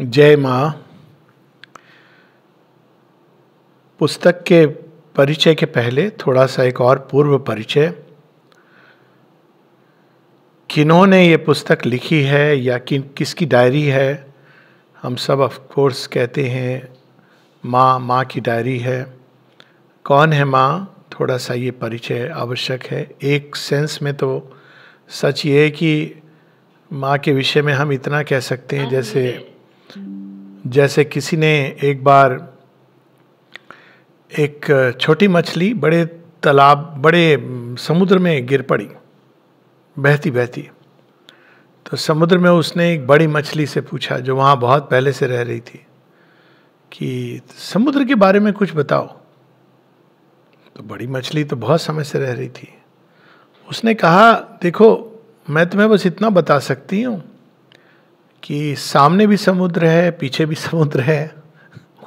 जय माँ पुस्तक के परिचय के पहले थोड़ा सा एक और पूर्व परिचय किन्होंने ये पुस्तक लिखी है या कि किसकी डायरी है हम सब ऑफ कोर्स कहते हैं माँ माँ की डायरी है कौन है माँ थोड़ा सा ये परिचय आवश्यक है एक सेंस में तो सच ये है कि माँ के विषय में हम इतना कह सकते हैं जैसे हाँ, जैसे किसी ने एक बार एक छोटी मछली बड़े तालाब बड़े समुद्र में गिर पड़ी बहती बहती तो समुद्र में उसने एक बड़ी मछली से पूछा जो वहाँ बहुत पहले से रह रही थी कि समुद्र के बारे में कुछ बताओ तो बड़ी मछली तो बहुत समय से रह रही थी उसने कहा देखो मैं तुम्हें बस इतना बता सकती हूँ कि सामने भी समुद्र है पीछे भी समुद्र है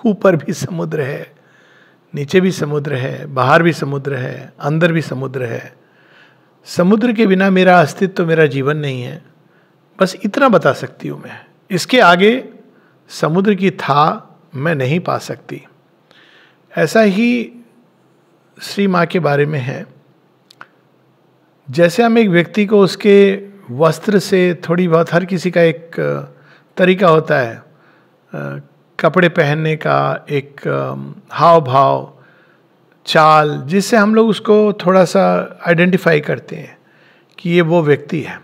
ऊपर भी समुद्र है नीचे भी समुद्र है बाहर भी समुद्र है अंदर भी समुद्र है समुद्र के बिना मेरा अस्तित्व तो मेरा जीवन नहीं है बस इतना बता सकती हूँ मैं इसके आगे समुद्र की था मैं नहीं पा सकती ऐसा ही श्री माँ के बारे में है जैसे हम एक व्यक्ति को उसके वस्त्र से थोड़ी बहुत हर किसी का एक तरीका होता है कपड़े पहनने का एक हाव भाव चाल जिससे हम लोग उसको थोड़ा सा आइडेंटिफाई करते हैं कि ये वो व्यक्ति है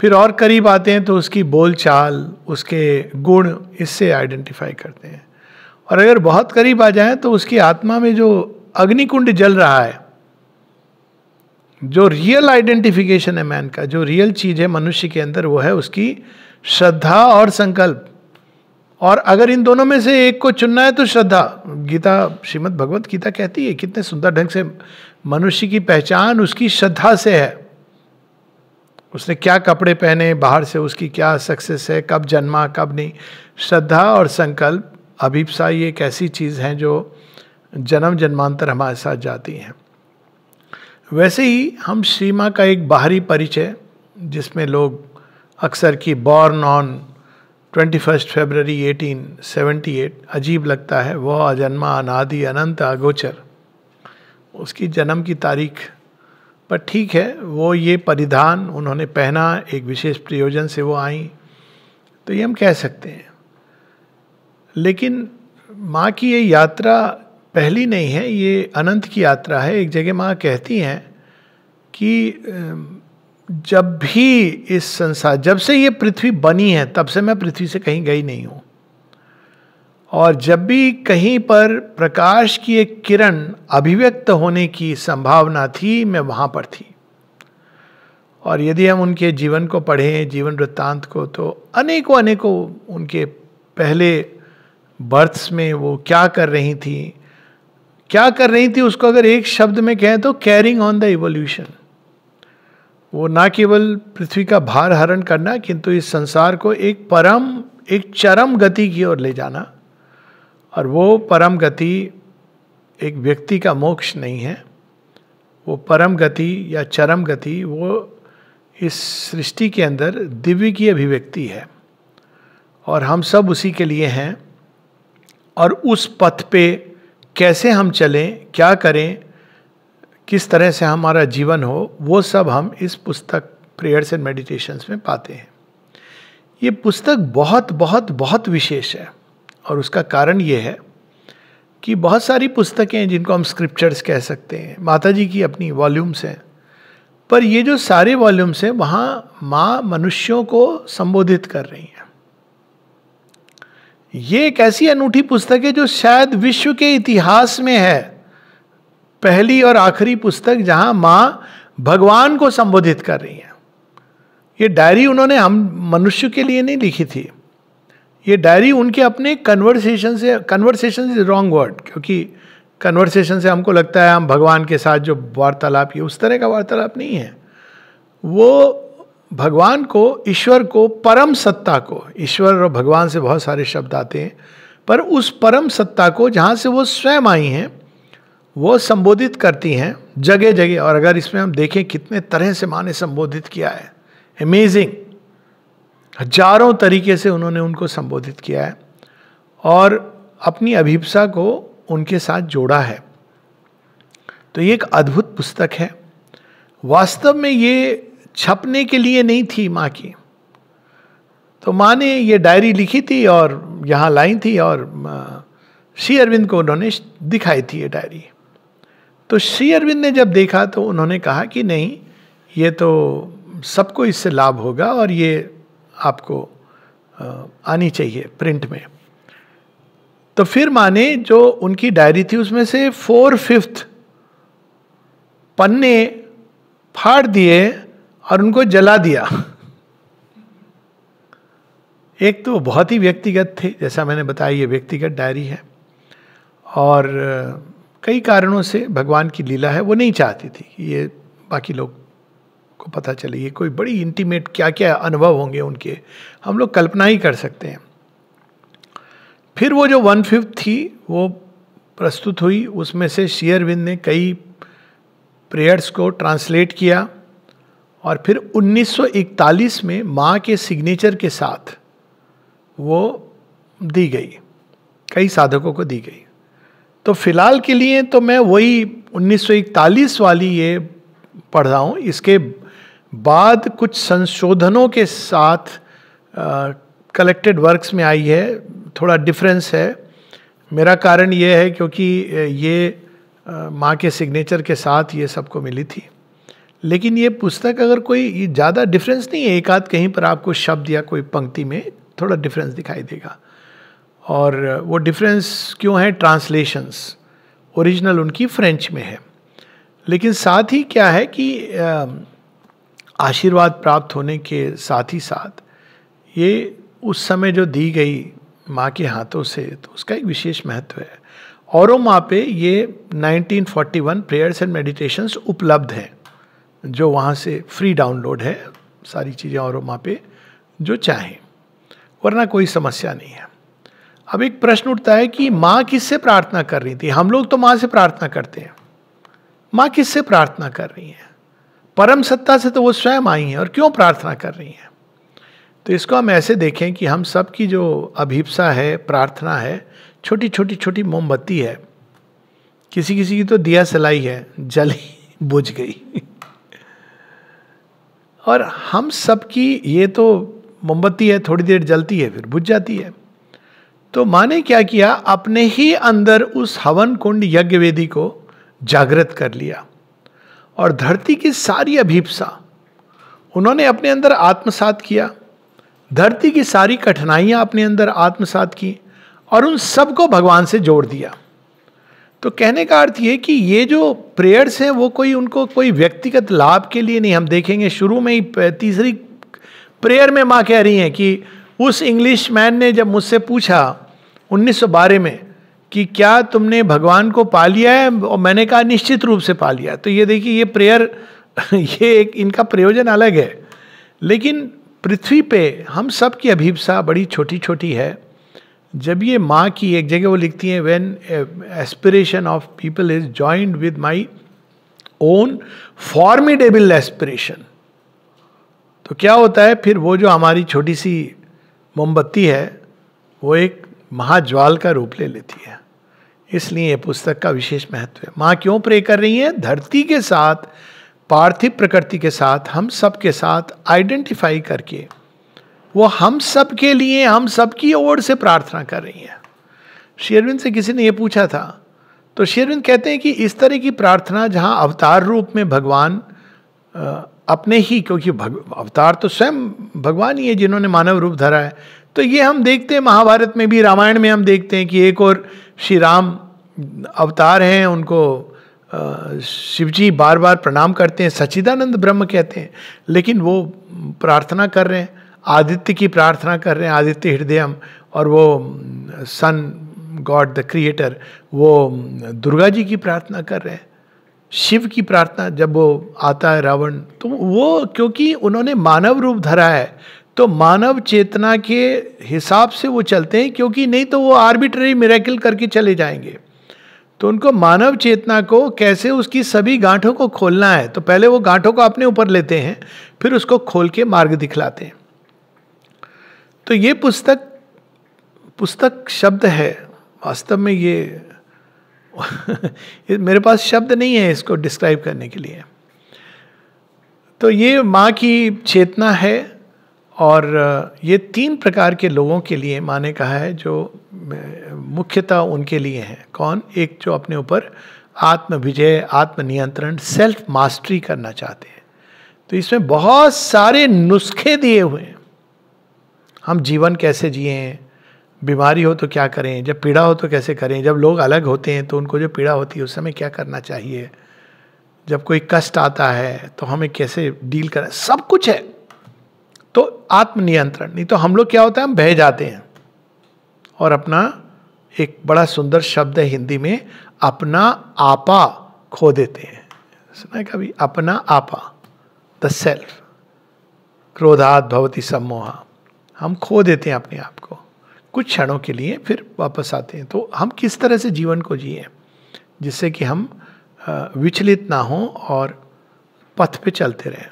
फिर और करीब आते हैं तो उसकी बोल चाल उसके गुण इससे आइडेंटिफाई करते हैं और अगर बहुत करीब आ जाएं तो उसकी आत्मा में जो अग्निकुंड जल रहा है जो रियल आइडेंटिफिकेशन है मैन का जो रियल चीज़ है मनुष्य के अंदर वो है उसकी श्रद्धा और संकल्प और अगर इन दोनों में से एक को चुनना है तो श्रद्धा गीता श्रीमद भगवत गीता कहती है कितने सुंदर ढंग से मनुष्य की पहचान उसकी श्रद्धा से है उसने क्या कपड़े पहने बाहर से उसकी क्या सक्सेस है कब जन्मा कब नहीं श्रद्धा और संकल्प अभिप्सा ये एक ऐसी चीज़ हैं जो जन्म जन्मांतर हमारे साथ जाती हैं वैसे ही हम सीमा का एक बाहरी परिचय जिसमें लोग अक्सर की born on twenty first February eighteen seventy eight अजीब लगता है वह अजन्मा अनादि अनंत अगोचर उसकी जन्म की तारीख पर ठीक है वो ये परिधान उन्होंने पहना एक विशेष प्रयोजन से वो आई तो ये हम कह सकते हैं लेकिन माँ की ये यात्रा पहली नहीं है ये अनंत की यात्रा है एक जगह माँ कहती हैं कि जब भी इस संसार जब से ये पृथ्वी बनी है तब से मैं पृथ्वी से कहीं गई नहीं हूँ और जब भी कहीं पर प्रकाश की एक किरण अभिव्यक्त होने की संभावना थी मैं वहाँ पर थी और यदि हम उनके जीवन को पढ़ें जीवन वृत्तांत को तो अनेकों अनेकों उनके पहले बर्थ्स में वो क्या कर रही थी क्या कर रही थी उसको अगर एक शब्द में कहें तो कैरिंग ऑन द इवोल्यूशन वो ना केवल पृथ्वी का भार हरण करना किंतु इस संसार को एक परम एक चरम गति की ओर ले जाना और वो परम गति एक व्यक्ति का मोक्ष नहीं है वो परम गति या चरम गति वो इस सृष्टि के अंदर दिव्य की अभिव्यक्ति है और हम सब उसी के लिए हैं और उस पथ पे कैसे हम चलें क्या करें किस तरह से हमारा जीवन हो वो सब हम इस पुस्तक प्रेयर्स एंड मेडिटेशंस में पाते हैं ये पुस्तक बहुत बहुत बहुत विशेष है और उसका कारण ये है कि बहुत सारी पुस्तकें हैं जिनको हम स्क्रिप्चर्स कह सकते हैं माता जी की अपनी वॉल्यूम्स हैं पर ये जो सारे वॉल्यूम्स हैं वहाँ माँ मनुष्यों को संबोधित कर रही हैं ये एक ऐसी अनूठी पुस्तक है जो शायद विश्व के इतिहास में है पहली और आखिरी पुस्तक जहां माँ भगवान को संबोधित कर रही है ये डायरी उन्होंने हम मनुष्य के लिए नहीं लिखी थी ये डायरी उनके अपने कन्वर्सेशन से कन्वर्सेशन इज रॉन्ग वर्ड क्योंकि कन्वर्सेशन से हमको लगता है हम भगवान के साथ जो वार्तालाप ये उस तरह का वार्तालाप नहीं है वो भगवान को ईश्वर को परम सत्ता को ईश्वर और भगवान से बहुत सारे शब्द आते हैं पर उस परम सत्ता को जहाँ से वो स्वयं आई हैं वो संबोधित करती हैं जगह जगह और अगर इसमें हम देखें कितने तरह से माँ ने संबोधित किया है अमेजिंग हजारों तरीके से उन्होंने उनको संबोधित किया है और अपनी अभिप्सा को उनके साथ जोड़ा है तो ये एक अद्भुत पुस्तक है वास्तव में ये छपने के लिए नहीं थी माँ की तो माँ ने ये डायरी लिखी थी और यहाँ लाई थी और श्री अरविंद को उन्होंने दिखाई थी ये डायरी तो श्री अरविंद ने जब देखा तो उन्होंने कहा कि नहीं ये तो सबको इससे लाभ होगा और ये आपको आनी चाहिए प्रिंट में तो फिर माने जो उनकी डायरी थी उसमें से फोर फिफ्थ पन्ने फाड़ दिए और उनको जला दिया एक तो बहुत ही व्यक्तिगत थे जैसा मैंने बताया ये व्यक्तिगत डायरी है और कई कारणों से भगवान की लीला है वो नहीं चाहती थी कि ये बाकी लोग को पता चले ये कोई बड़ी इंटीमेट क्या क्या अनुभव होंगे उनके हम लोग कल्पना ही कर सकते हैं फिर वो जो वन फिफ्थ थी वो प्रस्तुत हुई उसमें से शेयरविंद ने कई प्रेयर्स को ट्रांसलेट किया और फिर 1941 में माँ के सिग्नेचर के साथ वो दी गई कई साधकों को दी गई तो फिलहाल के लिए तो मैं वही 1941 वाली ये पढ़ रहा हूँ इसके बाद कुछ संशोधनों के साथ कलेक्टेड वर्क्स में आई है थोड़ा डिफरेंस है मेरा कारण ये है क्योंकि ये माँ के सिग्नेचर के साथ ये सबको मिली थी लेकिन ये पुस्तक अगर कोई ज़्यादा डिफरेंस नहीं है एक आध कहीं पर आपको शब्द या कोई पंक्ति में थोड़ा डिफरेंस दिखाई देगा और वो डिफरेंस क्यों है ट्रांसलेशंस ओरिजिनल उनकी फ्रेंच में है लेकिन साथ ही क्या है कि आशीर्वाद प्राप्त होने के साथ ही साथ ये उस समय जो दी गई माँ के हाथों से तो उसका एक विशेष महत्व है और माँ पे ये 1941 प्रेयर्स एंड मेडिटेशंस उपलब्ध हैं जो वहाँ से फ्री डाउनलोड है सारी चीज़ें और वहाँ पे जो चाहें वरना कोई समस्या नहीं है अब एक प्रश्न उठता है कि माँ किससे प्रार्थना कर रही थी हम लोग तो माँ से प्रार्थना करते हैं माँ किससे प्रार्थना कर रही हैं परम सत्ता से तो वो स्वयं आई हैं और क्यों प्रार्थना कर रही हैं तो इसको हम ऐसे देखें कि हम सब की जो अभिप्सा है प्रार्थना है छोटी छोटी छोटी मोमबत्ती है किसी किसी की तो दिया सलाई है जल ही बुझ गई और हम सब की ये तो मोमबत्ती है थोड़ी देर जलती है फिर बुझ जाती है तो माँ ने क्या किया अपने ही अंदर उस हवन कुंड यज्ञ वेदी को जागृत कर लिया और धरती की सारी अभीपसा उन्होंने अपने अंदर आत्मसात किया धरती की सारी कठिनाइयाँ अपने अंदर आत्मसात की और उन सबको भगवान से जोड़ दिया तो कहने का अर्थ ये कि ये जो प्रेयर्स हैं वो कोई उनको कोई व्यक्तिगत लाभ के लिए नहीं हम देखेंगे शुरू में ही तीसरी प्रेयर में माँ कह रही हैं कि उस इंग्लिश मैन ने जब मुझसे पूछा उन्नीस में कि क्या तुमने भगवान को पा लिया है और मैंने कहा निश्चित रूप से पा लिया तो ये देखिए ये प्रेयर ये एक इनका प्रयोजन अलग है लेकिन पृथ्वी पे हम सब की अभिप्सा बड़ी छोटी छोटी है जब ये माँ की एक जगह वो लिखती हैं when aspiration of people is joint with my own formidable aspiration तो क्या होता है फिर वो जो हमारी छोटी सी मोमबत्ती है वो एक महाज्वाल का रूप ले लेती है इसलिए यह पुस्तक का विशेष महत्व है माँ क्यों प्रे कर रही है धरती के साथ पार्थिव प्रकृति के साथ हम सब के साथ आइडेंटिफाई करके वो हम सब के लिए हम सब की ओर से प्रार्थना कर रही हैं शेरविंद से किसी ने ये पूछा था तो शेरविंद कहते हैं कि इस तरह की प्रार्थना जहाँ अवतार रूप में भगवान अपने ही क्योंकि भग, अवतार तो स्वयं भगवान ही है जिन्होंने मानव रूप धरा है तो ये हम देखते हैं महाभारत में भी रामायण में हम देखते हैं कि एक और श्री राम अवतार हैं उनको शिव जी बार बार प्रणाम करते हैं सच्चिदानंद ब्रह्म कहते हैं लेकिन वो प्रार्थना कर रहे हैं आदित्य की प्रार्थना कर रहे हैं आदित्य हृदयम और वो सन गॉड द क्रिएटर वो दुर्गा जी की प्रार्थना कर रहे हैं शिव की प्रार्थना जब वो आता है रावण तो वो क्योंकि उन्होंने मानव रूप धरा है तो मानव चेतना के हिसाब से वो चलते हैं क्योंकि नहीं तो वो आर्बिट्ररी मेरेकिल करके चले जाएंगे तो उनको मानव चेतना को कैसे उसकी सभी गांठों को खोलना है तो पहले वो गांठों को अपने ऊपर लेते हैं फिर उसको खोल के मार्ग दिखलाते हैं तो ये पुस्तक पुस्तक शब्द है वास्तव में ये मेरे पास शब्द नहीं है इसको डिस्क्राइब करने के लिए तो ये माँ की चेतना है और ये तीन प्रकार के लोगों के लिए माँ ने कहा है जो मुख्यतः उनके लिए हैं कौन एक जो अपने ऊपर आत्मविजय आत्मनियंत्रण सेल्फ मास्टरी करना चाहते हैं तो इसमें बहुत सारे नुस्खे दिए हुए हैं हम जीवन कैसे जिए बीमारी हो तो क्या करें जब पीड़ा हो तो कैसे करें जब लोग अलग होते हैं तो उनको जो पीड़ा होती है उस समय क्या करना चाहिए जब कोई कष्ट आता है तो हमें कैसे डील करें सब कुछ है तो आत्मनियंत्रण नहीं तो हम लोग क्या होता है हम बह जाते हैं और अपना एक बड़ा सुंदर शब्द है हिंदी में अपना आपा खो देते हैं सुना है कभी अपना आपा द सेल्फ क्रोधात भवती सम्मोहा हम खो देते हैं अपने आप को कुछ क्षणों के लिए फिर वापस आते हैं तो हम किस तरह से जीवन को जिए जिससे कि हम विचलित ना हों और पथ पे चलते रहें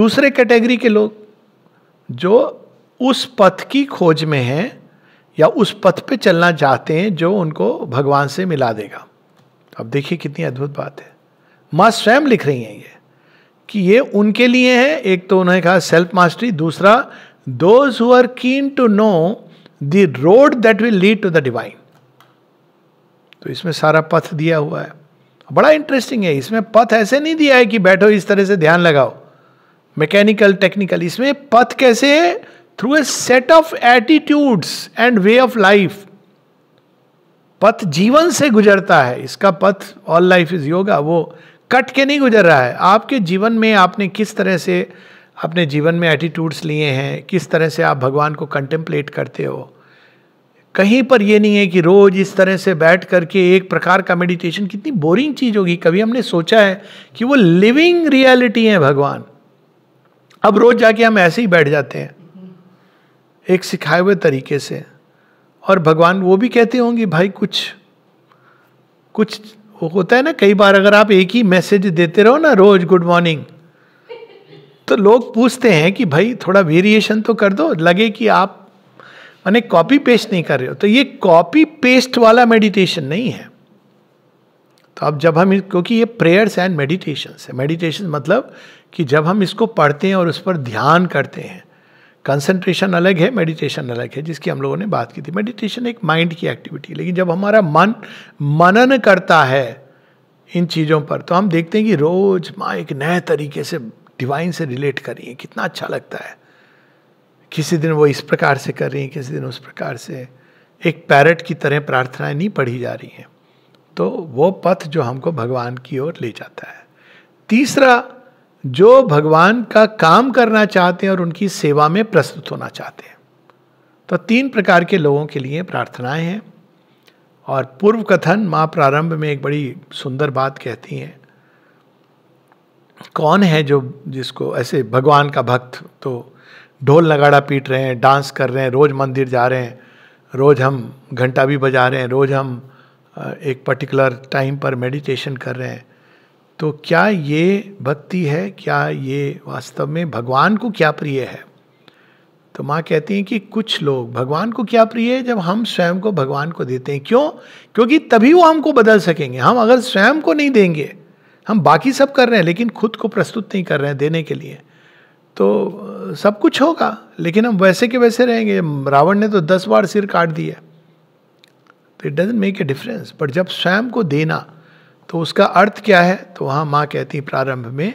दूसरे कैटेगरी के लोग जो उस पथ की खोज में हैं या उस पथ पे चलना चाहते हैं जो उनको भगवान से मिला देगा अब देखिए कितनी अद्भुत बात है माँ स्वयं लिख रही हैं ये कि ये उनके लिए है एक तो उन्होंने कहा सेल्फ मास्टरी दूसरा those who are keen to know the road that will lead to the divine तो इसमें सारा पथ दिया हुआ है बड़ा इंटरेस्टिंग है इसमें पथ ऐसे नहीं दिया है कि बैठो इस तरह से ध्यान लगाओ मैकेनिकल टेक्निकल इसमें पथ कैसे through a set of attitudes and way of life पथ जीवन से गुजरता है इसका पथ ऑल लाइफ इज योगा वो कट के नहीं गुजर रहा है आपके जीवन में आपने किस तरह से अपने जीवन में एटीट्यूड्स लिए हैं किस तरह से आप भगवान को कंटेम्पलेट करते हो कहीं पर यह नहीं है कि रोज इस तरह से बैठ करके एक प्रकार का मेडिटेशन कितनी बोरिंग चीज होगी कभी हमने सोचा है कि वो लिविंग रियलिटी है भगवान अब रोज जाके हम ऐसे ही बैठ जाते हैं एक सिखाए हुए तरीके से और भगवान वो भी कहते होंगे भाई कुछ कुछ होता है ना कई बार अगर आप एक ही मैसेज देते रहो ना रोज गुड मॉर्निंग तो लोग पूछते हैं कि भाई थोड़ा वेरिएशन तो कर दो लगे कि आप मैंने कॉपी पेस्ट नहीं कर रहे हो तो ये कॉपी पेस्ट वाला मेडिटेशन नहीं है तो अब जब हम क्योंकि ये प्रेयर्स एंड मेडिटेशन है मेडिटेशन मतलब कि जब हम इसको पढ़ते हैं और उस पर ध्यान करते हैं कंसंट्रेशन अलग है मेडिटेशन अलग है जिसकी हम लोगों ने बात की थी मेडिटेशन एक माइंड की एक्टिविटी है लेकिन जब हमारा मन मनन करता है इन चीज़ों पर तो हम देखते हैं कि रोज माँ एक नए तरीके से डिवाइन से रिलेट कर रही हैं कितना अच्छा लगता है किसी दिन वो इस प्रकार से कर रही हैं किसी दिन उस प्रकार से एक पैरट की तरह प्रार्थनाएं नहीं पढ़ी जा रही हैं तो वो पथ जो हमको भगवान की ओर ले जाता है तीसरा जो भगवान का काम करना चाहते हैं और उनकी सेवा में प्रस्तुत होना चाहते हैं तो तीन प्रकार के लोगों के लिए प्रार्थनाएं हैं और पूर्व कथन माँ प्रारंभ में एक बड़ी सुंदर बात कहती हैं कौन है जो जिसको ऐसे भगवान का भक्त तो ढोल नगाड़ा पीट रहे हैं डांस कर रहे हैं रोज़ मंदिर जा रहे हैं रोज़ हम घंटा भी बजा रहे हैं रोज़ हम एक पर्टिकुलर टाइम पर मेडिटेशन कर रहे हैं तो क्या ये भक्ति है क्या ये वास्तव में भगवान को क्या प्रिय है तो माँ कहती हैं कि कुछ लोग भगवान को क्या प्रिय है जब हम स्वयं को भगवान को देते हैं क्यों क्योंकि तभी वो हमको बदल सकेंगे हम अगर स्वयं को नहीं देंगे हम बाकी सब कर रहे हैं लेकिन खुद को प्रस्तुत नहीं कर रहे हैं देने के लिए तो सब कुछ होगा लेकिन हम वैसे के वैसे रहेंगे रावण ने तो दस बार सिर काट दिया तो it doesn't make a difference but जब स्वयं को देना तो उसका अर्थ क्या है तो वहाँ माँ कहती है प्रारंभ में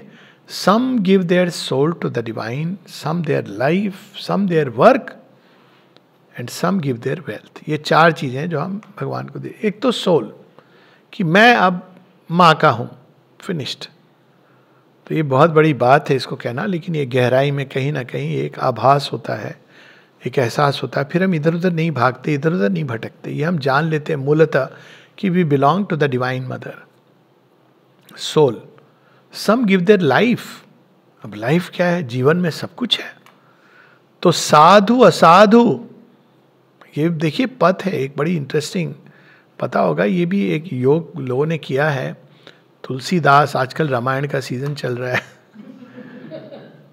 some give their soul to the divine some their life some their work and some give their wealth ये चार चीज़ें जो हम भगवान को दे एक तो सोल कि मैं अब माँ का हूँ फिनिश्ड तो ये बहुत बड़ी बात है इसको कहना लेकिन ये गहराई में कहीं ना कहीं एक आभास होता है एक एहसास होता है फिर हम इधर उधर नहीं भागते इधर उधर नहीं भटकते ये हम जान लेते हैं मूलतः कि we belong to the divine mother soul some give their life अब लाइफ क्या है जीवन में सब कुछ है तो साधु असाधु ये देखिए पथ है एक बड़ी इंटरेस्टिंग पता होगा ये भी एक योग लोगों ने किया है तुलसीदास आजकल रामायण का सीजन चल रहा है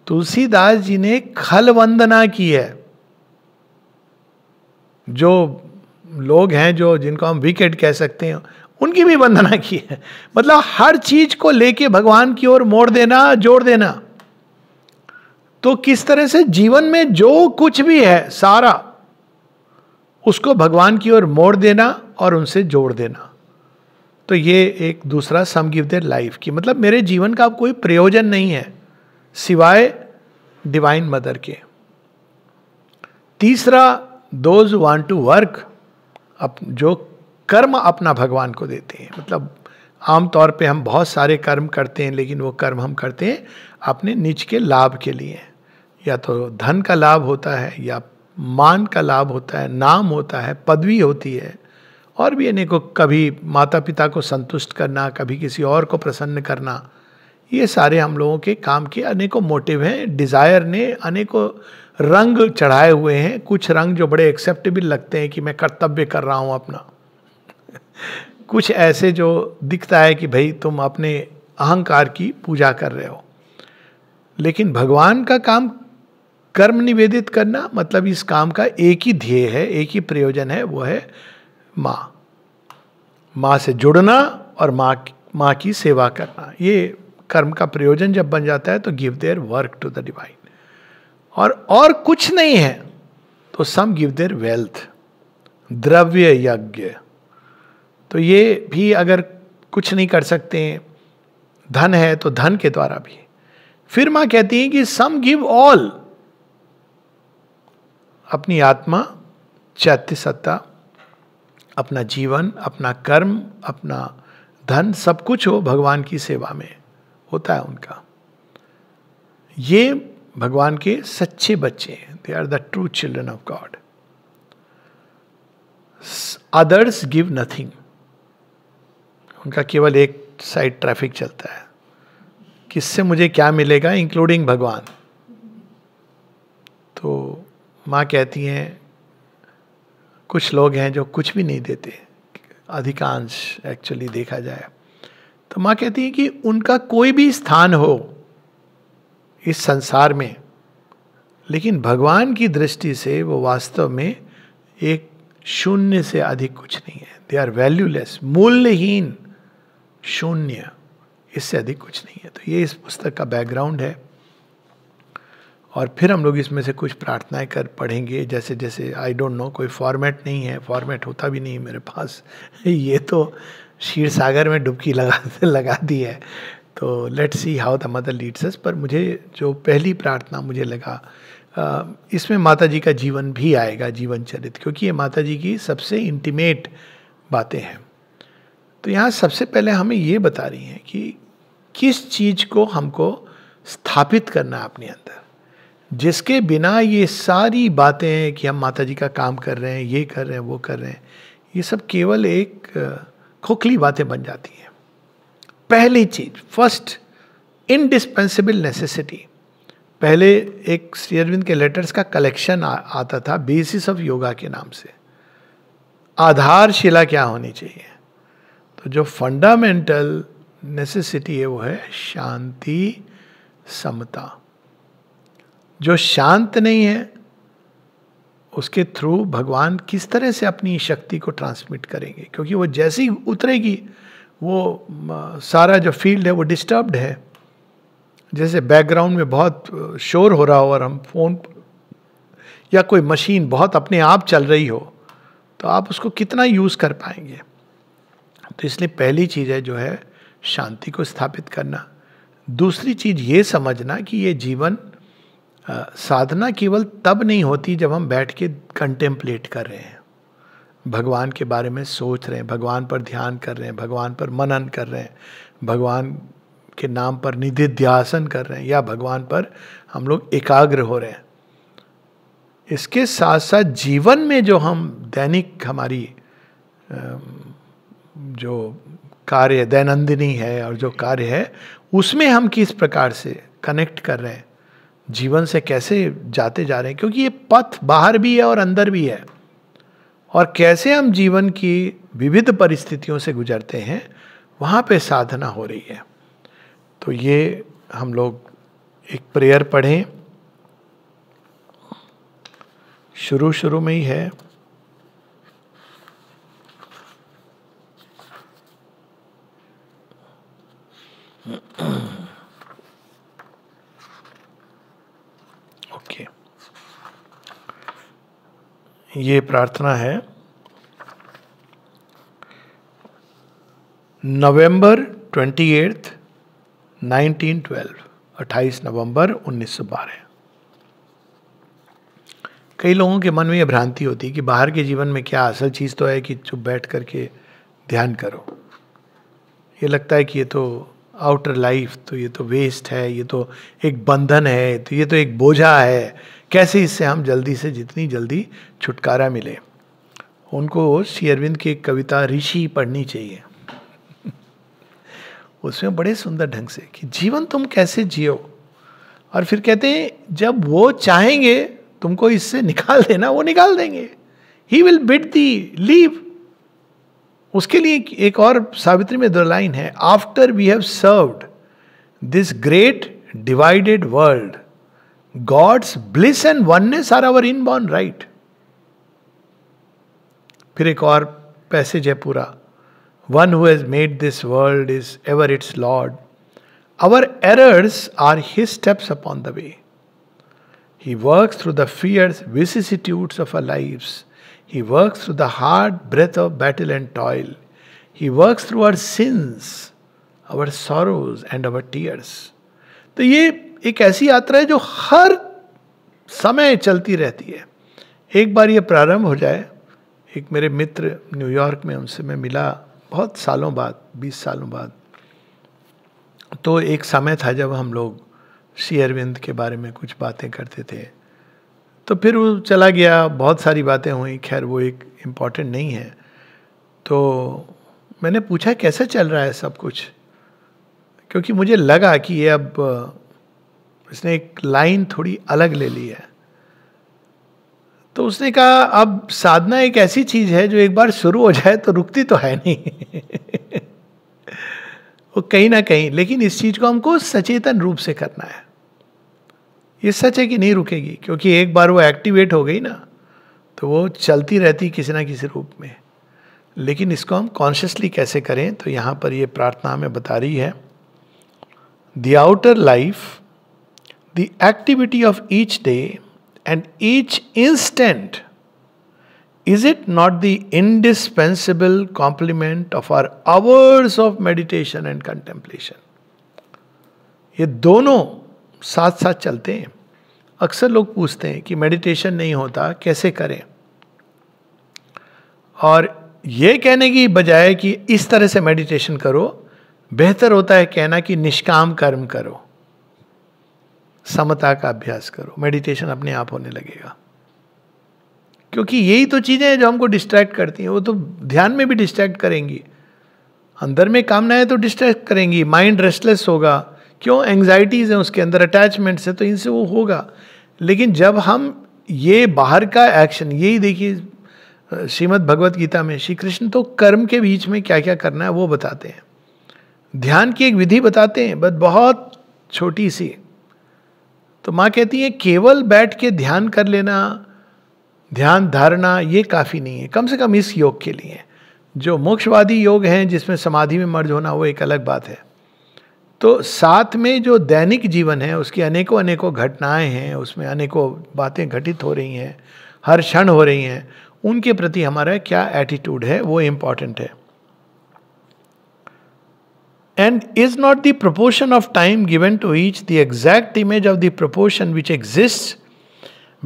तुलसीदास जी ने खल वंदना की है जो लोग हैं जो जिनको हम विकेट कह सकते हैं उनकी भी वंदना की है मतलब हर चीज को लेके भगवान की ओर मोड़ देना जोड़ देना तो किस तरह से जीवन में जो कुछ भी है सारा उसको भगवान की ओर मोड़ देना और उनसे जोड़ देना तो ये एक दूसरा सम गिव देयर लाइफ की मतलब मेरे जीवन का अब कोई प्रयोजन नहीं है सिवाय डिवाइन मदर के तीसरा those want to work up जो कर्म अपना भगवान को देते हैं मतलब आमतौर पे हम बहुत सारे कर्म करते हैं लेकिन वो कर्म हम करते हैं अपने निच के लाभ के लिए या तो धन का लाभ होता है या मान का लाभ होता है नाम होता है पदवी होती है और भी अनेकों कभी माता पिता को संतुष्ट करना कभी किसी और को प्रसन्न करना ये सारे हम लोगों के काम के अनेकों मोटिव हैं डिज़ायर ने अनेकों रंग चढ़ाए हुए हैं कुछ रंग जो बड़े एक्सेप्टेबल लगते हैं कि मैं कर्तव्य कर रहा हूँ अपना कुछ ऐसे जो दिखता है कि भाई तुम अपने अहंकार की पूजा कर रहे हो लेकिन भगवान का काम कर्म निवेदित करना मतलब इस काम का एक ही ध्येय है एक ही प्रयोजन है वो है माँ माँ से जुड़ना और माँ माँ की सेवा करना ये कर्म का प्रयोजन जब बन जाता है तो give their work to the divine और और कुछ नहीं है तो सम गिव देयर वेल्थ द्रव्य यज्ञ तो ये भी अगर कुछ नहीं कर सकते धन है तो धन के द्वारा भी फिर माँ कहती हैं कि सम गिव ऑल अपनी आत्मा चैत्य सत्ता अपना जीवन अपना कर्म अपना धन सब कुछ हो भगवान की सेवा में होता है उनका ये भगवान के सच्चे बच्चे हैं they are the true children of God others give nothing उनका केवल एक साइड ट्रैफिक चलता है किससे मुझे क्या मिलेगा इंक्लूडिंग भगवान तो माँ कहती हैं कुछ लोग हैं जो कुछ भी नहीं देते अधिकांश एक्चुअली देखा जाए तो माँ कहती है कि उनका कोई भी स्थान हो इस संसार में लेकिन भगवान की दृष्टि से वो वास्तव में एक शून्य से अधिक कुछ नहीं है दे आर वैल्यूलेस मूल्यहीन शून्य इससे अधिक कुछ नहीं है तो ये इस पुस्तक का बैकग्राउंड है और फिर हम लोग इसमें से कुछ प्रार्थनाएं कर पढ़ेंगे जैसे जैसे आई डोंट नो कोई फॉर्मेट नहीं है फॉर्मेट होता भी नहीं मेरे पास ये तो क्षीर सागर में डुबकी लगा लगा दी है तो let's see how the mother leads us पर मुझे जो पहली प्रार्थना मुझे लगा इसमें माता जी का जीवन भी आएगा जीवन चरित क्योंकि ये माता जी की सबसे इंटीमेट बातें हैं तो यहाँ सबसे पहले हमें ये बता रही हैं कि किस चीज़ को हमको स्थापित करना है अपने अंदर जिसके बिना ये सारी बातें कि हम माता जी का काम कर रहे हैं ये कर रहे हैं वो कर रहे हैं ये सब केवल एक खोखली बातें बन जाती हैं पहली चीज फर्स्ट इनडिस्पेंसिबल नेसेसिटी पहले एक श्री अरविंद के लेटर्स का कलेक्शन आता था बेसिस ऑफ योगा के नाम से आधारशिला क्या होनी चाहिए तो जो फंडामेंटल नेसेसिटी है वो है शांति समता जो शांत नहीं है उसके थ्रू भगवान किस तरह से अपनी शक्ति को ट्रांसमिट करेंगे क्योंकि वो जैसी उतरेगी वो सारा जो फील्ड है वो डिस्टर्ब्ड है जैसे बैकग्राउंड में बहुत शोर हो रहा हो और हम फोन या कोई मशीन बहुत अपने आप चल रही हो तो आप उसको कितना यूज़ कर पाएंगे तो इसलिए पहली चीज़ है जो है शांति को स्थापित करना दूसरी चीज़ ये समझना कि ये जीवन साधना केवल तब नहीं होती जब हम बैठ के कंटेम्पलेट कर रहे हैं भगवान के बारे में सोच रहे हैं भगवान पर ध्यान कर रहे हैं भगवान पर मनन कर रहे हैं भगवान के नाम पर निधिध्यासन कर रहे हैं या भगवान पर हम लोग एकाग्र हो रहे हैं इसके साथ साथ जीवन में जो हम दैनिक हमारी जो कार्य दैनंदिनी है और जो कार्य है उसमें हम किस प्रकार से कनेक्ट कर रहे हैं जीवन से कैसे जाते जा रहे हैं क्योंकि ये पथ बाहर भी है और अंदर भी है और कैसे हम जीवन की विविध परिस्थितियों से गुजरते हैं वहाँ पे साधना हो रही है तो ये हम लोग एक प्रेयर पढ़ें शुरू शुरू में ही है Mm-hmm. ये प्रार्थना है नवंबर 28, नवम्बर उन्नीस नवंबर बारह कई लोगों के मन में यह भ्रांति होती है कि बाहर के जीवन में क्या असल चीज़ तो है कि चुप बैठ करके ध्यान करो ये लगता है कि ये तो आउटर लाइफ तो ये तो वेस्ट है ये तो एक बंधन है तो ये तो एक बोझा है कैसे इससे हम जल्दी से जितनी जल्दी छुटकारा मिले उनको श्री अरविंद की एक कविता ऋषि पढ़नी चाहिए उसमें बड़े सुंदर ढंग से कि जीवन तुम कैसे जियो और फिर कहते हैं जब वो चाहेंगे तुमको इससे निकाल देना वो निकाल देंगे he will bid thee leave उसके लिए एक और सावित्री में दो लाइन है after we have served this great divided world God's bliss and oneness are our inborn right फिर एक और पैसेज है पूरा one who has made this world is ever its lord our errors are his steps upon the way he works through the fierce vicissitudes of our life's he works through the hard breath of battle and toil he works through our sins our sorrows and our tears तो ये एक ऐसी यात्रा है जो हर समय चलती रहती है एक बार ये प्रारंभ हो जाए एक मेरे मित्र न्यूयॉर्क में उनसे मैं मिला बहुत सालों बाद बीस सालों बाद तो एक समय था जब हम लोग श्री अरविंद के बारे में कुछ बातें करते थे तो फिर वो चला गया बहुत सारी बातें हुई खैर वो एक इम्पॉर्टेंट नहीं है तो मैंने पूछा कैसे चल रहा है सब कुछ क्योंकि मुझे लगा कि ये अब उसने एक लाइन थोड़ी अलग ले ली है तो उसने कहा अब साधना एक ऐसी चीज है जो एक बार शुरू हो जाए तो रुकती तो है नहीं वो कहीं ना कहीं लेकिन इस चीज को हमको सचेतन रूप से करना है ये सच है कि नहीं रुकेगी क्योंकि एक बार वो एक्टिवेट हो गई ना तो वो चलती रहती किसी ना किसी रूप में लेकिन इसको हम कॉन्शियसली कैसे करें तो यहाँ पर ये प्रार्थना हमें बता रही है the outer life the activity of each day and each instant, is it not the indispensable complement of our hours of meditation and contemplation? ये दोनों साथ साथ चलते हैं अक्सर लोग पूछते हैं कि मेडिटेशन नहीं होता कैसे करें और ये कहने की बजाय कि इस तरह से मेडिटेशन करो बेहतर होता है कहना कि निष्काम कर्म करो समता का अभ्यास करो मेडिटेशन अपने आप होने लगेगा क्योंकि यही तो चीज़ें हैं जो हमको डिस्ट्रैक्ट करती हैं वो तो ध्यान में भी डिस्ट्रैक्ट करेंगी अंदर में कामनाएं तो डिस्ट्रैक्ट करेंगी माइंड रेस्टलेस होगा क्यों एंग्जाइटीज़ हैं उसके अंदर अटैचमेंट्स है तो इनसे वो होगा लेकिन जब हम ये बाहर का एक्शन यही देखिए श्रीमद् भगवत गीता में श्री कृष्ण तो कर्म के बीच में क्या क्या करना है वो बताते हैं ध्यान की एक विधि बताते हैं बट बहुत छोटी सी तो माँ कहती है केवल बैठ के ध्यान कर लेना ध्यान धारणा ये काफ़ी नहीं है कम से कम इस योग के लिए जो मोक्षवादी योग हैं जिसमें समाधि में मर्ज होना वो एक अलग बात है तो साथ में जो दैनिक जीवन है उसकी अनेकों अनेकों घटनाएं हैं उसमें अनेकों बातें घटित हो रही हैं हर क्षण हो रही हैं उनके प्रति हमारा क्या एटीट्यूड है वो इम्पॉर्टेंट है and is not the proportion of time given to each the exact image of the proportion which exist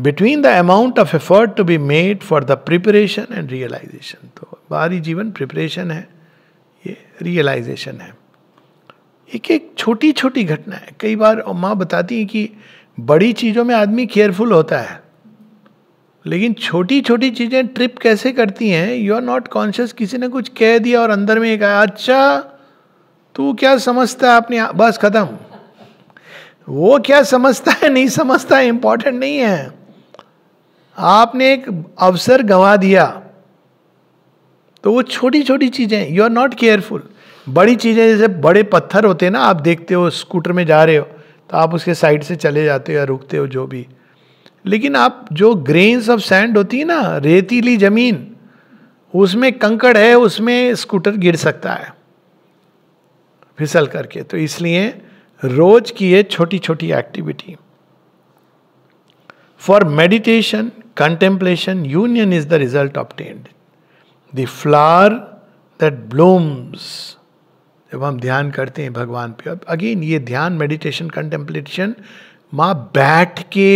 between the amount of effort to be made for the preparation and realisation तो बाहरी जीवन preparation है ये realisation है एक एक छोटी छोटी घटना है कई बार माँ बताती हैं कि बड़ी चीज़ों में आदमी केयरफुल होता है लेकिन छोटी छोटी चीज़ें ट्रिप कैसे करती हैं यू आर नॉट कॉन्शियस किसी ने कुछ कह दिया और अंदर में एक अच्छा तू क्या समझता है अपने बस खत्म वो क्या समझता है नहीं समझता है इंपॉर्टेंट नहीं है आपने एक अवसर गंवा दिया तो वो छोटी छोटी चीज़ें यू आर नॉट केयरफुल बड़ी चीज़ें जैसे बड़े पत्थर होते हैं ना आप देखते हो स्कूटर में जा रहे हो तो आप उसके साइड से चले जाते हो या रुकते हो जो भी लेकिन आप जो ग्रेन्स ऑफ सैंड होती है ना रेतीली ज़मीन उसमें कंकड़ है उसमें स्कूटर गिर सकता है फिसल करके तो इसलिए रोज की ये छोटी छोटी activity for meditation contemplation union is the result obtained the flower that blooms जब हम ध्यान करते हैं भगवान पे अब अगेन ये ध्यान मेडिटेशन कंटेम्पलेशन माँ बैठ के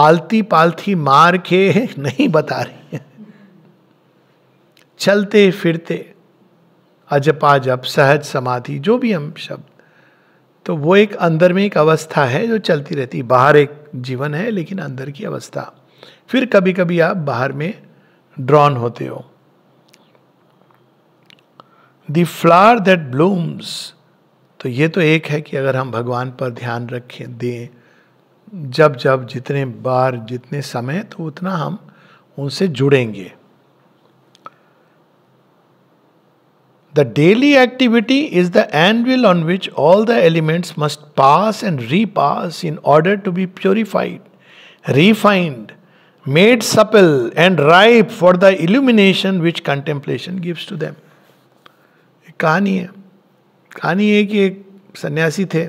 आलती पालथी मार के नहीं बता रही है चलते फिरते अजपा जप सहज समाधि जो भी हम शब्द तो वो एक अंदर में एक अवस्था है जो चलती रहती बाहर एक जीवन है लेकिन अंदर की अवस्था फिर कभी कभी आप बाहर में ड्रॉन होते हो द फ्लावर दैट ब्लूम्स तो ये तो एक है कि अगर हम भगवान पर ध्यान रखें दें जब जब जितने बार जितने समय तो उतना हम उनसे जुड़ेंगे The daily activity is the anvil on which all the elements must pass and repass in order to be purified, refined, made supple, and ripe for the illumination which contemplation gives to them. एक कहानी है कहानी है कि एक सन्यासी थे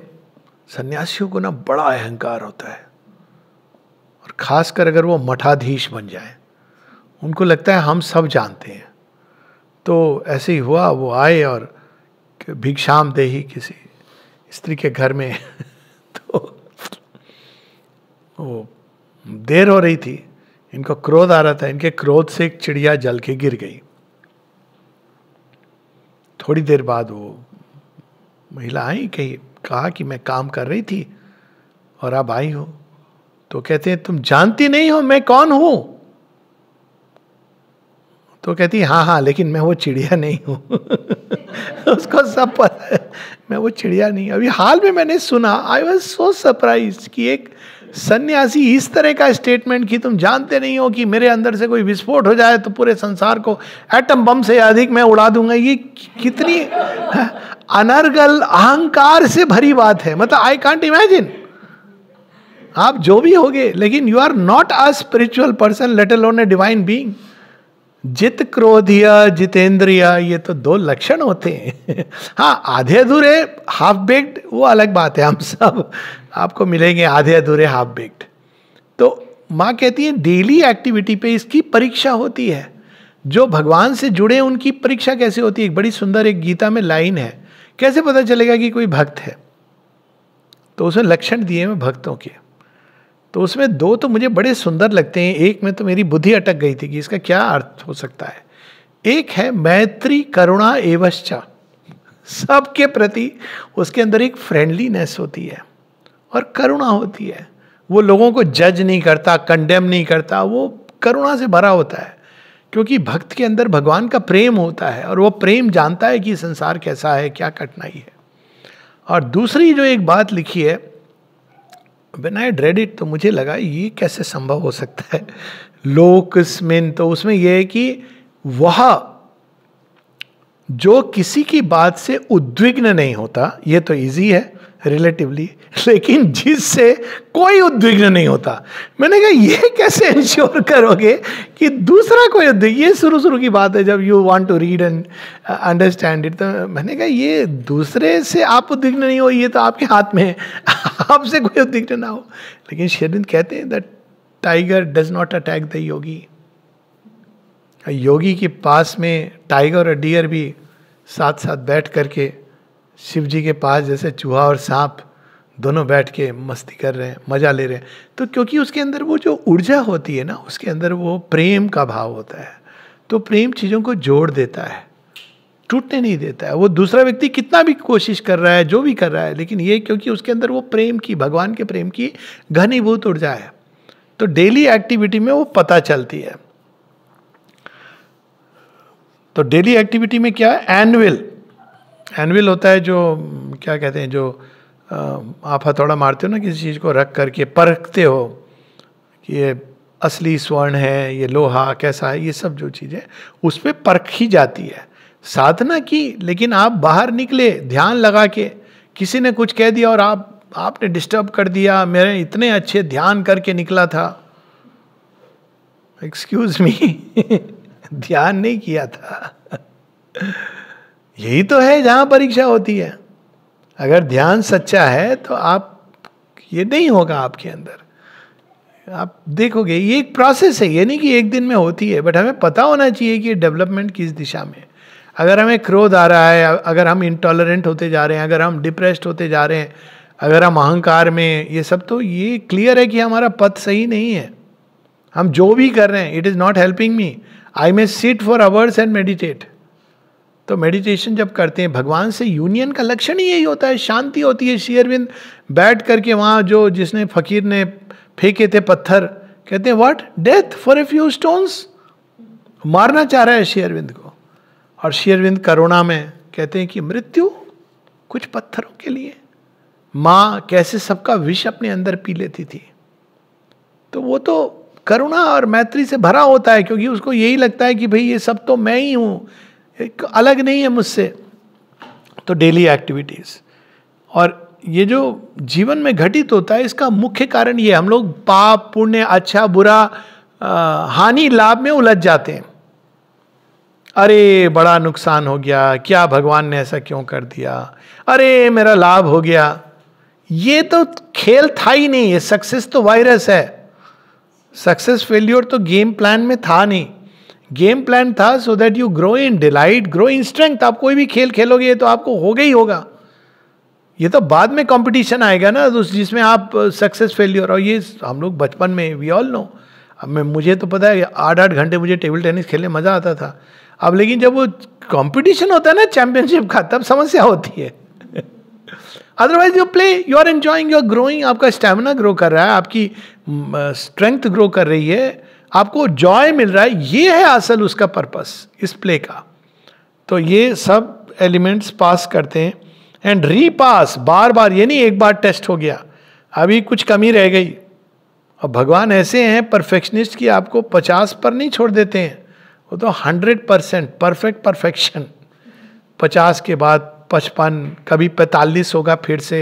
सन्यासियों को ना बड़ा अहंकार होता है और खासकर अगर वो मठाधीश बन जाए उनको लगता है हम सब जानते हैं तो ऐसे ही हुआ वो आए और भिक्षाम दे ही किसी स्त्री के घर में तो वो देर हो रही थी इनको क्रोध आ रहा था इनके क्रोध से एक चिड़िया जल के गिर गई थोड़ी देर बाद वो महिला आई कही कहा कि मैं काम कर रही थी और अब आई हो तो कहते हैं तुम जानती नहीं हो मैं कौन हूं तो कहती हाँ हाँ लेकिन मैं वो चिड़िया नहीं हूँ उसको सब पता है मैं वो चिड़िया नहीं अभी हाल में मैंने सुना आई वॉज सो सरप्राइज कि एक सन्यासी इस तरह का स्टेटमेंट कि तुम जानते नहीं हो कि मेरे अंदर से कोई विस्फोट हो जाए तो पूरे संसार को एटम बम से अधिक मैं उड़ा दूंगा ये कितनी हाँ, अनर्गल अहंकार से भरी बात है मतलब आई कांट इमेजिन आप जो भी होगे लेकिन you are not a spiritual person let alone a divine being जित क्रोधिया जितेंद्रिया ये तो दो लक्षण होते हैं हाँ आधे अधूरे हाफ बेक्ड वो अलग बात है हम सब आपको मिलेंगे आधे अधूरे हाफ बेक्ड तो माँ कहती है डेली एक्टिविटी पे इसकी परीक्षा होती है जो भगवान से जुड़े उनकी परीक्षा कैसे होती है एक बड़ी सुंदर एक गीता में लाइन है कैसे पता चलेगा कि कोई भक्त है तो उसे लक्षण दिए हैं भक्तों के तो उसमें दो तो मुझे बड़े सुंदर लगते हैं एक में तो मेरी बुद्धि अटक गई थी कि इसका क्या अर्थ हो सकता है एक है मैत्री करुणा एवश्चा सबके प्रति उसके अंदर एक फ्रेंडलीनेस होती है और करुणा होती है वो लोगों को जज नहीं करता कंडेम नहीं करता वो करुणा से भरा होता है क्योंकि भक्त के अंदर भगवान का प्रेम होता है और वो प्रेम जानता है कि संसार कैसा है क्या कठिनाई है और दूसरी जो एक बात लिखी है वेन आई ड्रेड इट तो मुझे लगा ये कैसे संभव हो सकता है लोक स्मिन तो उसमें यह है कि वह जो किसी की बात से उद्विग्न नहीं होता ये तो इजी है रिलेटिवली लेकिन जिससे कोई उद्विग्न नहीं होता मैंने कहा ये कैसे इंश्योर करोगे कि दूसरा कोई उद्विग्न ये शुरू शुरू की बात है जब you want to read and understand it तो मैंने कहा ये दूसरे से आप उद्विग्न नहीं हो ये तो आपके हाथ में है आपसे कोई उद्विग्न ना हो लेकिन शेरविंद कहते हैं that tiger does not attack the yogi योगी के पास में टाइगर और डियर भी साथ साथ बैठ करके शिव जी के पास जैसे चूहा और सांप दोनों बैठ के मस्ती कर रहे हैं मजा ले रहे हैं तो क्योंकि उसके अंदर वो जो ऊर्जा होती है ना उसके अंदर वो प्रेम का भाव होता है तो प्रेम चीज़ों को जोड़ देता है टूटने नहीं देता है वो दूसरा व्यक्ति कितना भी कोशिश कर रहा है जो भी कर रहा है लेकिन ये क्योंकि उसके अंदर वो प्रेम की भगवान के प्रेम की घनीभूत ऊर्जा है तो डेली एक्टिविटी में वो पता चलती है तो डेली एक्टिविटी में क्या है एनविल एनविल होता है जो क्या कहते हैं जो आप हथौड़ा मारते हो ना किसी चीज़ को रख करके परखते हो कि ये असली स्वर्ण है ये लोहा कैसा है ये सब जो चीज़ें उस पर परखी जाती है साधना की लेकिन आप बाहर निकले ध्यान लगा के किसी ने कुछ कह दिया और आप आपने डिस्टर्ब कर दिया मेरे इतने अच्छे ध्यान करके निकला था एक्सक्यूज मी ध्यान नहीं किया था यही तो है जहाँ परीक्षा होती है अगर ध्यान सच्चा है तो आप ये नहीं होगा आपके अंदर आप देखोगे ये एक प्रोसेस है ये नहीं कि एक दिन में होती है बट हमें पता होना चाहिए कि डेवलपमेंट किस दिशा में अगर हमें क्रोध आ रहा है अगर हम इंटॉलरेंट होते जा रहे हैं अगर हम डिप्रेस्ड होते जा रहे हैं अगर हम अहंकार में ये सब तो ये क्लियर है कि हमारा पथ सही नहीं है हम जो भी कर रहे हैं it is not helping me I may sit for hours and meditate तो मेडिटेशन जब करते हैं भगवान से यूनियन का लक्षण ही यही होता है शांति होती है शेयरविंद बैठ करके वहाँ जो जिसने फकीर ने फेंके थे पत्थर कहते हैं what death for a few stones मारना चाह रहा है शेयरविंद को और शेयरविंद करुणा में कहते हैं कि मृत्यु कुछ पत्थरों के लिए माँ कैसे सबका विष अपने अंदर पी लेती थी तो वो तो करुणा और मैत्री से भरा होता है क्योंकि उसको यही लगता है कि भाई ये सब तो मैं ही हूँ एक अलग नहीं है मुझसे तो डेली एक्टिविटीज और ये जो जीवन में घटित होता है इसका मुख्य कारण ये हम लोग पाप पुण्य अच्छा बुरा हानि लाभ में उलझ जाते हैं अरे बड़ा नुकसान हो गया क्या भगवान ने ऐसा क्यों कर दिया अरे मेरा लाभ हो गया ये तो खेल था ही नहीं तो है सक्सेस तो वायरस है सक्सेस फेल्योर तो गेम प्लान में था नहीं गेम प्लान था so that you grow in delight grow in strength आप कोई भी खेल खेलोगे तो आपको गया ही होगा ये तो बाद में कंपटीशन आएगा ना उस तो जिसमें आप सक्सेस uh, फेल्यूर और ये हम लोग बचपन में वी ऑल नो अब मैं मुझे तो पता है आठ आठ घंटे मुझे टेबल टेनिस खेलने मज़ा आता था अब लेकिन जब वो कंपटीशन होता है ना चैंपियनशिप का तब समस्या होती है otherwise you play you are enjoying you are growing आपका स्टेमिना ग्रो कर रहा है आपकी स्ट्रेंथ mm, ग्रो uh, कर रही है आपको जॉय मिल रहा है ये है असल उसका पर्पस इस प्ले का तो ये सब एलिमेंट्स पास करते हैं एंड रीपास बार बार ये नहीं एक बार टेस्ट हो गया अभी कुछ कमी रह गई और भगवान ऐसे हैं परफेक्शनिस्ट कि आपको पचास पर नहीं छोड़ देते हैं वो तो हंड्रेड परसेंट परफेक्ट परफेक्शन पचास के बाद पचपन कभी पैंतालीस होगा फिर से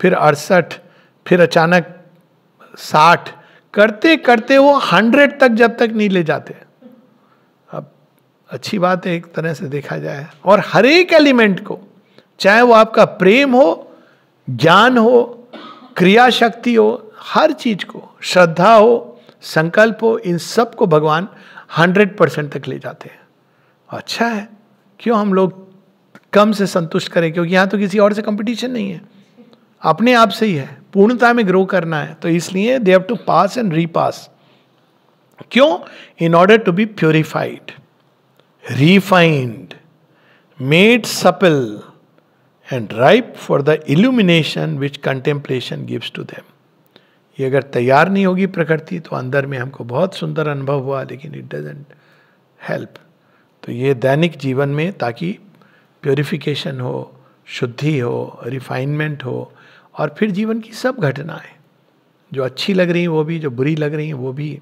फिर अड़सठ फिर अचानक साठ करते करते वो हंड्रेड तक जब तक नहीं ले जाते अब अच्छी बात है एक तरह से देखा जाए और हर एक एलिमेंट को चाहे वो आपका प्रेम हो ज्ञान हो क्रिया शक्ति हो हर चीज को श्रद्धा हो संकल्प हो इन सब को भगवान हंड्रेड परसेंट तक ले जाते हैं अच्छा है क्यों हम लोग कम से संतुष्ट करें क्योंकि यहाँ तो किसी और से कंपटीशन नहीं है अपने आप से ही है पूर्णता में ग्रो करना है तो इसलिए they have to pass and repass क्यों in order to be purified refined made supple and ripe for the illumination which contemplation gives to them ये अगर तैयार नहीं होगी प्रकृति तो अंदर में हमको बहुत सुंदर अनुभव हुआ लेकिन इट डजेंट हेल्प तो ये दैनिक जीवन में ताकि प्योरिफिकेशन हो शुद्धि हो रिफाइनमेंट हो और फिर जीवन की सब घटनाएं जो अच्छी लग रही हैं वो भी जो बुरी लग रही हैं वो भी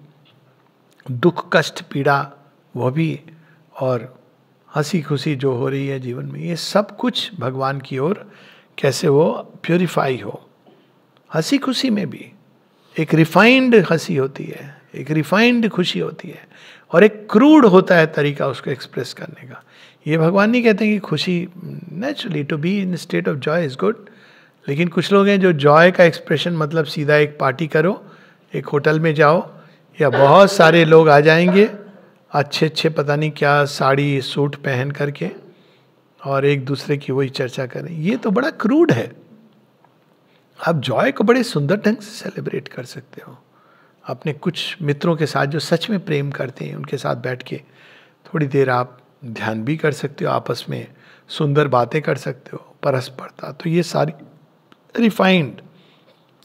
दुख कष्ट पीड़ा वो भी और हंसी खुशी जो हो रही है जीवन में ये सब कुछ भगवान की ओर कैसे वो प्योरीफाई हो हंसी खुशी में भी एक रिफाइंड हंसी होती है एक रिफाइंड खुशी होती है और एक क्रूड होता है तरीका उसको एक्सप्रेस करने का ये भगवान नहीं कहते हैं कि खुशी naturally to be in state of joy is good लेकिन कुछ लोग हैं जो जॉय का एक्सप्रेशन मतलब सीधा एक पार्टी करो एक होटल में जाओ या बहुत सारे लोग आ जाएंगे अच्छे अच्छे पता नहीं क्या साड़ी सूट पहन करके और एक दूसरे की वही चर्चा करें ये तो बड़ा क्रूड है आप जॉय को बड़े सुंदर ढंग से सेलिब्रेट कर सकते हो अपने कुछ मित्रों के साथ जो सच में प्रेम करते हैं उनके साथ बैठ के थोड़ी देर आप ध्यान भी कर सकते हो आपस में सुंदर बातें कर सकते हो परस्परता तो ये सारी रिफाइंड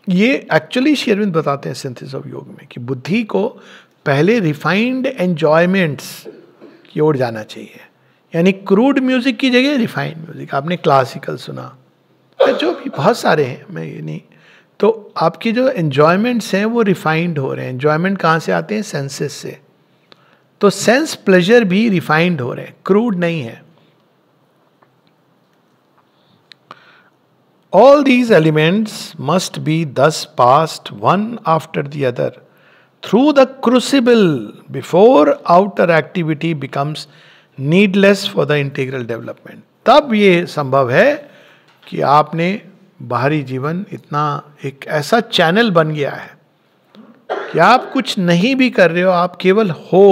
ये एक्चुअली शेरविंद बताते हैं सिंथिस ऑफ योग में कि बुद्धि को पहले रिफाइंड एन्जॉयमेंट्स की ओर जाना चाहिए यानी क्रूड म्यूजिक की जगह रिफाइंड म्यूजिक आपने क्लासिकल सुना या जो भी बहुत सारे हैं मैं ये नहीं तो आपकी जो एन्जॉयमेंट्स हैं वो रिफाइंड हो रहे हैं एन्जॉयमेंट कहाँ से आते हैं सेंसेस से तो सेंस प्लेजर भी रिफाइंड हो रहे हैं क्रूड नहीं है All these elements must be thus passed one after the other through the crucible before outer activity becomes needless for the integral development तब ये संभव है कि आपने बाहरी जीवन इतना एक ऐसा चैनल बन गया है कि आप कुछ नहीं भी कर रहे हो आप केवल हो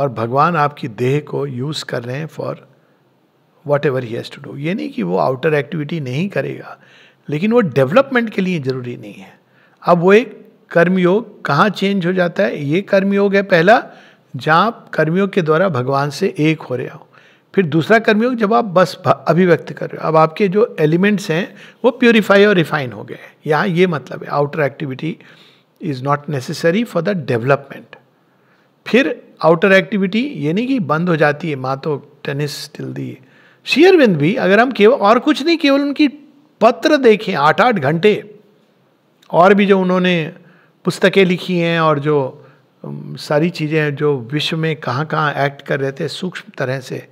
और भगवान आपकी देह को यूज कर रहे हैं for whatever he has to do ये नहीं कि वो आउटर एक्टिविटी नहीं करेगा लेकिन वो डेवलपमेंट के लिए ज़रूरी नहीं है अब वो एक कर्मयोग कहाँ चेंज हो जाता है ये कर्मयोग है पहला जहाँ आप कर्मयोग के द्वारा भगवान से एक हो रहे हो फिर दूसरा कर्मयोग जब आप बस अभिव्यक्त कर रहे हो अब आपके जो एलिमेंट्स हैं वो प्योरीफाई और रिफाइन हो गए हैं यहाँ ये मतलब है outer activity is not necessary for the development फिर आउटर एक्टिविटी ये नहीं कि बंद हो जाती है माँ तो टेनिस टिल दी शेयरविंद भी अगर हम केवल और कुछ नहीं केवल उनकी पत्र देखें आठ आठ घंटे और भी जो उन्होंने पुस्तकें लिखी हैं और जो सारी चीज़ें जो विश्व में कहाँ कहाँ एक्ट कर रहे थे सूक्ष्म तरह से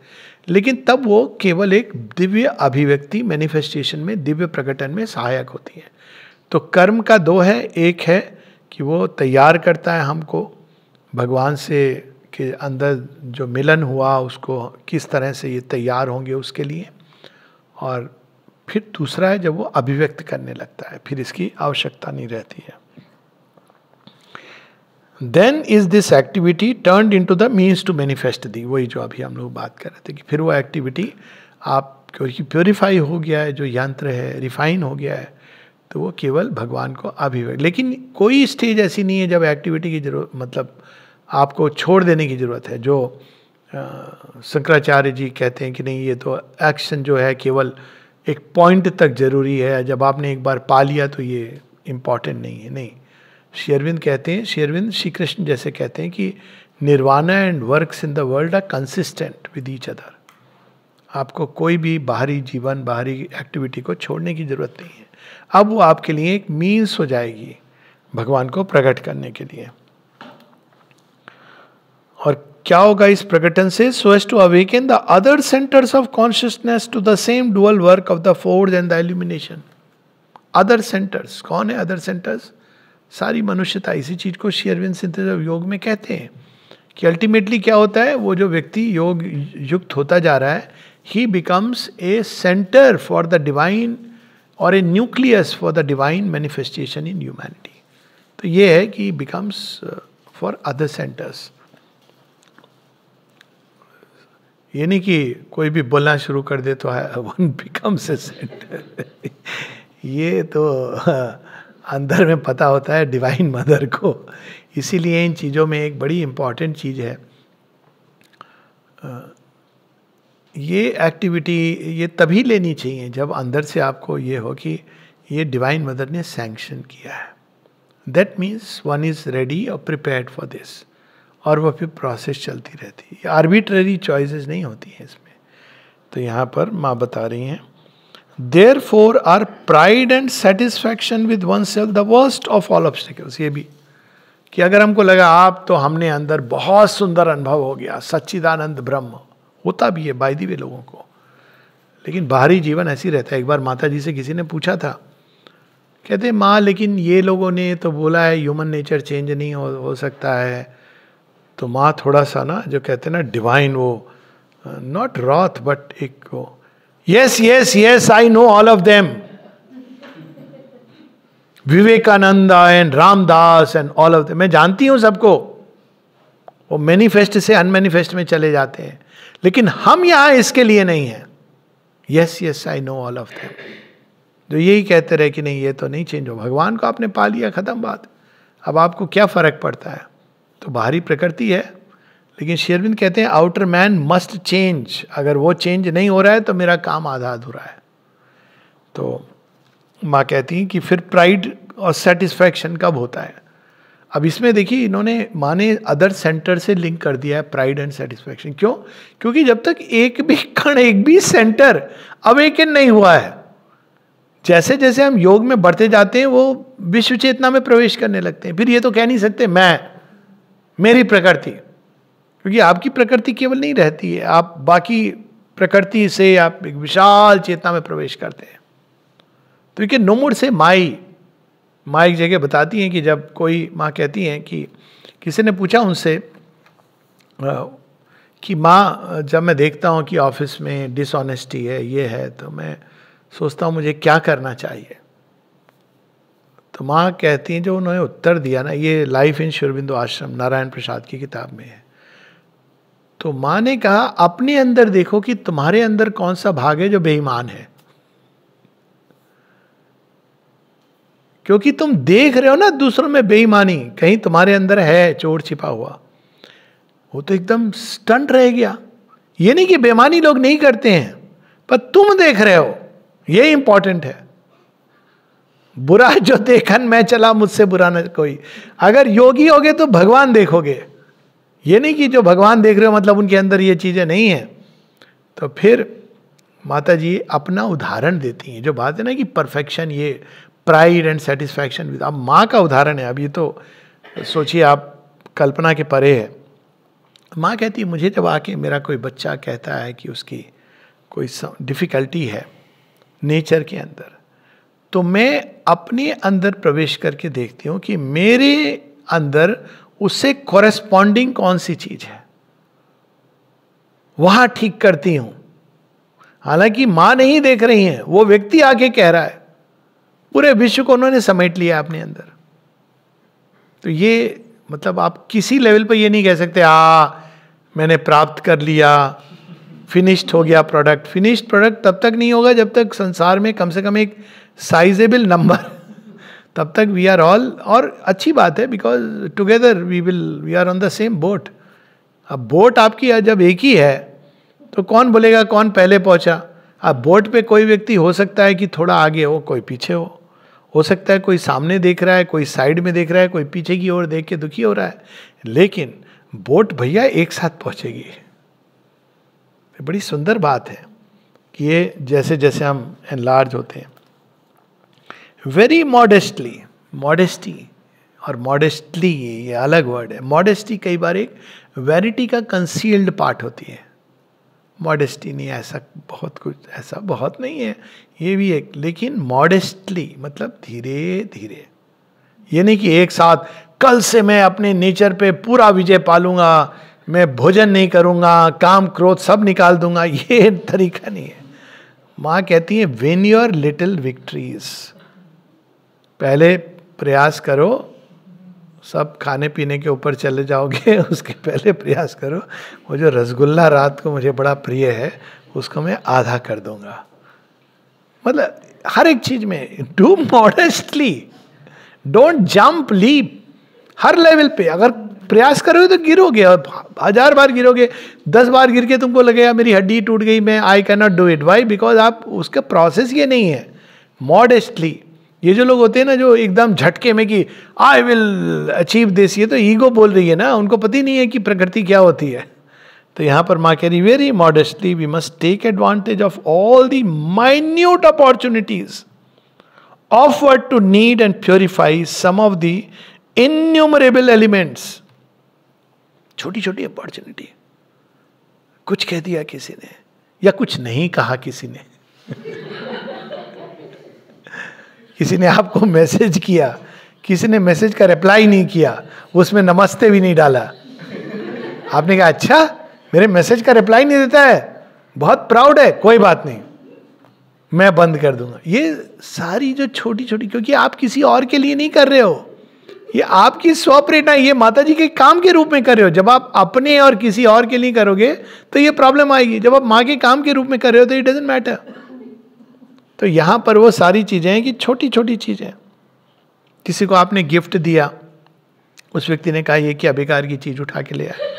लेकिन तब वो केवल एक दिव्य अभिव्यक्ति मैनिफेस्टेशन में दिव्य प्रकटन में सहायक होती है तो कर्म का दो है एक है कि वो तैयार करता है हमको भगवान से के अंदर जो मिलन हुआ उसको किस तरह से ये तैयार होंगे उसके लिए और फिर दूसरा है जब वो अभिव्यक्त करने लगता है फिर इसकी आवश्यकता नहीं रहती है then is this activity turn into the means to manifest the वही जो अभी हम लोग बात कर रहे थे कि फिर वो एक्टिविटी आप क्योंकि प्योरीफाई हो गया है जो यंत्र है रिफाइन हो गया है तो वो केवल भगवान को अभिव्यक्त लेकिन कोई स्टेज ऐसी नहीं है जब एक्टिविटी की जरूरत मतलब आपको छोड़ देने की ज़रूरत है जो शंकराचार्य जी कहते हैं कि नहीं ये तो एक्शन जो है केवल एक पॉइंट तक ज़रूरी है जब आपने एक बार पा लिया तो ये इम्पॉर्टेंट नहीं है नहीं शेयरविंद कहते हैं शेयरविंद श्री कृष्ण जैसे कहते हैं कि nirvana and works in the world are consistent with each other आपको कोई भी बाहरी जीवन बाहरी एक्टिविटी को छोड़ने की ज़रूरत नहीं है अब वो आपके लिए एक मीन्स हो जाएगी भगवान को प्रकट करने के लिए और क्या होगा इस प्रकटन से so as to awaken the other centres of consciousness to the same dual work of the forge and the illumination other centres कौन है अदर सेंटर्स सारी मनुष्यता इसी चीज को शेयरविन सिंथेस ऑफ योग में कहते हैं कि अल्टीमेटली क्या होता है वो जो व्यक्ति योग युक्त होता जा रहा है he becomes a centre for the divine और a nucleus for the divine manifestation in humanity तो ये है कि बिकम्स फॉर अदर सेंटर्स ये नहीं कि कोई भी बोलना शुरू कर दे तो वन बिकम्स ए सेंटर ये तो हाँ, अंदर में पता होता है डिवाइन मदर को इसीलिए इन चीज़ों में एक बड़ी इम्पॉर्टेंट चीज़ है ये एक्टिविटी ये तभी लेनी चाहिए जब अंदर से आपको ये हो कि ये डिवाइन मदर ने सैंक्शन किया है that means one is ready और प्रिपेयर्ड फॉर दिस और वह फिर प्रोसेस चलती रहती है आर्बिट्ररी चॉइसेस नहीं होती हैं इसमें तो यहाँ पर माँ बता रही हैं therefore are pride and satisfaction with oneself the worst of all obstacles ये भी कि अगर हमको लगा आप तो हमने अंदर बहुत सुंदर अनुभव हो गया सच्चिदानंद ब्रह्म होता भी है बाई वे लोगों को लेकिन बाहरी जीवन ऐसी रहता है एक बार माता जी से किसी ने पूछा था कहते माँ लेकिन ये लोगों ने तो बोला है ह्यूमन नेचर चेंज नहीं हो, हो सकता है तो माँ थोड़ा सा ना जो कहते हैं ना डिवाइन वो नॉट रॉथ बट एक वो yes yes yes I know all of them Vivekananda and Ramdas and all of मैं जानती हूं सबको वो मैनिफेस्ट से अनमेनिफेस्ट में चले जाते हैं लेकिन हम यहां इसके लिए नहीं है yes yes I know all of them जो यही कहते रहे कि नहीं ये तो नहीं चेंज हो भगवान को आपने पा लिया खत्म बात अब आपको क्या फर्क पड़ता है तो बाहरी प्रकृति है लेकिन शेरविंद कहते हैं आउटर मैन मस्ट चेंज अगर वो चेंज नहीं हो रहा है तो मेरा काम आधा अधूरा है तो माँ कहती हैं कि फिर प्राइड और सेटिस्फैक्शन कब होता है अब इसमें देखिए इन्होंने माँ ने अदर सेंटर से लिंक कर दिया है प्राइड एंड सेटिस्फैक्शन क्यों क्योंकि जब तक एक भी कण एक भी सेंटर अवेकन नहीं हुआ है जैसे जैसे हम योग में बढ़ते जाते हैं वो विश्व चेतना में प्रवेश करने लगते हैं फिर ये तो कह नहीं सकते मैं मेरी प्रकृति क्योंकि आपकी प्रकृति केवल नहीं रहती है आप बाकी प्रकृति से आप एक विशाल चेतना में प्रवेश करते हैं तो देखिए नोमोर से माई माँ एक जगह बताती हैं कि जब कोई माँ कहती हैं कि किसी ने पूछा उनसे कि माँ जब मैं देखता हूँ कि ऑफिस में डिसऑनेस्टी है ये है तो मैं सोचता हूँ मुझे क्या करना चाहिए तो माँ कहती हैं जो उन्होंने उत्तर दिया ना ये लाइफ इन शुरबिंदु आश्रम नारायण प्रसाद की किताब में है तो माँ ने कहा अपने अंदर देखो कि तुम्हारे अंदर कौन सा भाग है जो बेईमान है क्योंकि तुम देख रहे हो ना दूसरों में बेईमानी कहीं तुम्हारे अंदर है चोर छिपा हुआ वो तो एकदम स्टंट रह गया ये नहीं कि बेमानी लोग नहीं करते हैं पर तुम देख रहे हो ये इंपॉर्टेंट है बुरा जो देखन मैं चला मुझसे बुरा न कोई अगर योगी होगे तो भगवान देखोगे ये नहीं कि जो भगवान देख रहे हो मतलब उनके अंदर ये चीज़ें नहीं हैं तो फिर माता जी अपना उदाहरण देती हैं जो बात है ना कि परफेक्शन ये प्राइड एंड सेटिस्फैक्शन विद अब माँ का उदाहरण है अब ये तो सोचिए आप कल्पना के परे है माँ कहती है मुझे जब आके मेरा कोई बच्चा कहता है कि उसकी कोई डिफ़िकल्टी है नेचर के अंदर तो मैं अपने अंदर प्रवेश करके देखती हूँ कि मेरे अंदर उससे कॉरेस्पॉन्डिंग कौन सी चीज है वहां ठीक करती हूं हालांकि मां नहीं देख रही है वो व्यक्ति आके कह रहा है पूरे विश्व को उन्होंने समेट लिया अपने अंदर तो ये मतलब आप किसी लेवल पर ये नहीं कह सकते आ हाँ, मैंने प्राप्त कर लिया फिनिश्ड हो गया प्रोडक्ट फिनिश्ड प्रोडक्ट तब तक नहीं होगा जब तक संसार में कम से कम एक साइजेबल नंबर तब तक वी आर ऑल और अच्छी बात है because together we will we are on the same boat अब बोट आपकी जब एक ही है तो कौन बोलेगा कौन पहले पहुंचा अब बोट पे कोई व्यक्ति हो सकता है कि थोड़ा आगे हो कोई पीछे हो हो सकता है कोई सामने देख रहा है कोई साइड में देख रहा है कोई पीछे की ओर देख के दुखी हो रहा है लेकिन बोट भैया एक साथ पहुंचेगी बड़ी सुंदर बात है कि ये जैसे जैसे हम एनलार्ज होते हैं वेरी मॉडेस्टली मॉडेस्टी और मॉडेस्टली ये अलग वर्ड है मॉडेस्टी कई बार एक वेरिटी का कंसील्ड पार्ट होती है मॉडेस्टी नहीं ऐसा बहुत कुछ ऐसा बहुत नहीं है ये भी एक लेकिन मॉडेस्टली मतलब धीरे धीरे ये नहीं कि एक साथ कल से मैं अपने नेचर पे पूरा विजय पालूंगा मैं भोजन नहीं करूंगा काम क्रोध सब निकाल दूंगा ये तरीका नहीं है माँ कहती है विन योर लिटिल विक्ट्रीज पहले प्रयास करो सब खाने पीने के ऊपर चले जाओगे उसके पहले प्रयास करो वो जो रसगुल्ला रात को मुझे बड़ा प्रिय है उसको मैं आधा कर दूंगा मतलब हर एक चीज में do modestly don't jump leap हर लेवल पे अगर प्रयास करोगे तो गिरोगे और हजार बार गिरोगे दस बार गिर के तुमको लगेगा मेरी हड्डी टूट गई मैं I can not do it why because आप उसका प्रोसेस ये नहीं है मॉडेस्टली ये जो लोग होते हैं ना जो एकदम झटके में कि आई विल अचीव दिस ये तो ईगो बोल रही है ना उनको पता ही नहीं है कि प्रकृति क्या होती है तो यहाँ पर माँ कह रही very modestly we must take advantage of all the minute opportunities of word to knead and purify some of the innumerable elements छोटी छोटी अपॉर्चुनिटी कुछ कह दिया किसी ने या कुछ नहीं कहा किसी ने किसी ने आपको मैसेज किया किसी ने मैसेज का रिप्लाई नहीं किया उसमें नमस्ते भी नहीं डाला आपने कहा अच्छा मेरे मैसेज का रिप्लाई नहीं देता है बहुत प्राउड है कोई बात नहीं मैं बंद कर दूंगा ये सारी जो छोटी छोटी क्योंकि आप किसी और के लिए नहीं कर रहे हो ये आपकी स्व प्रेरणा ये माता जी के काम के रूप में कर रहे हो जब आप अपने और किसी और के लिए करोगे तो ये प्रॉब्लम आएगी जब आप माँ के काम के रूप में कर रहे हो तो इट डजेंट मैटर तो यहाँ पर वो सारी चीज़ें हैं कि छोटी छोटी चीज़ें किसी को आपने गिफ्ट दिया उस व्यक्ति ने कहा यह कि अभिकार की चीज़ उठा के ले आए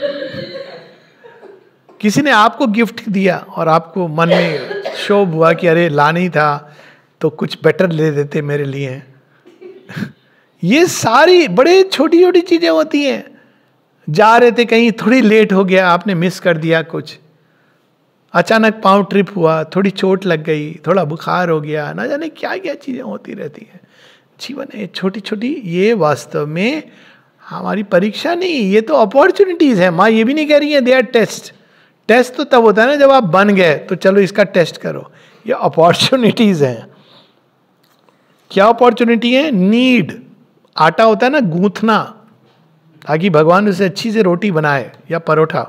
किसी ने आपको गिफ्ट दिया और आपको मन में शोभ हुआ कि अरे ला नहीं था तो कुछ बेटर ले देते मेरे लिए ये सारी बड़े छोटी छोटी चीज़ें होती हैं जा रहे थे कहीं थोड़ी लेट हो गया आपने मिस कर दिया कुछ अचानक पाँव ट्रिप हुआ थोड़ी चोट लग गई थोड़ा बुखार हो गया ना जाने क्या क्या चीज़ें होती रहती हैं जीवन है छोटी छोटी ये वास्तव में हमारी परीक्षा नहीं ये तो अपॉर्चुनिटीज़ है माँ ये भी नहीं कह रही है दे आर टेस्ट टेस्ट तो तब होता है ना जब आप बन गए तो चलो इसका टेस्ट करो ये अपॉर्चुनिटीज़ हैं क्या अपॉर्चुनिटी है नीड आटा होता है ना गूंथना ताकि भगवान उसे अच्छी से रोटी बनाए या परोठा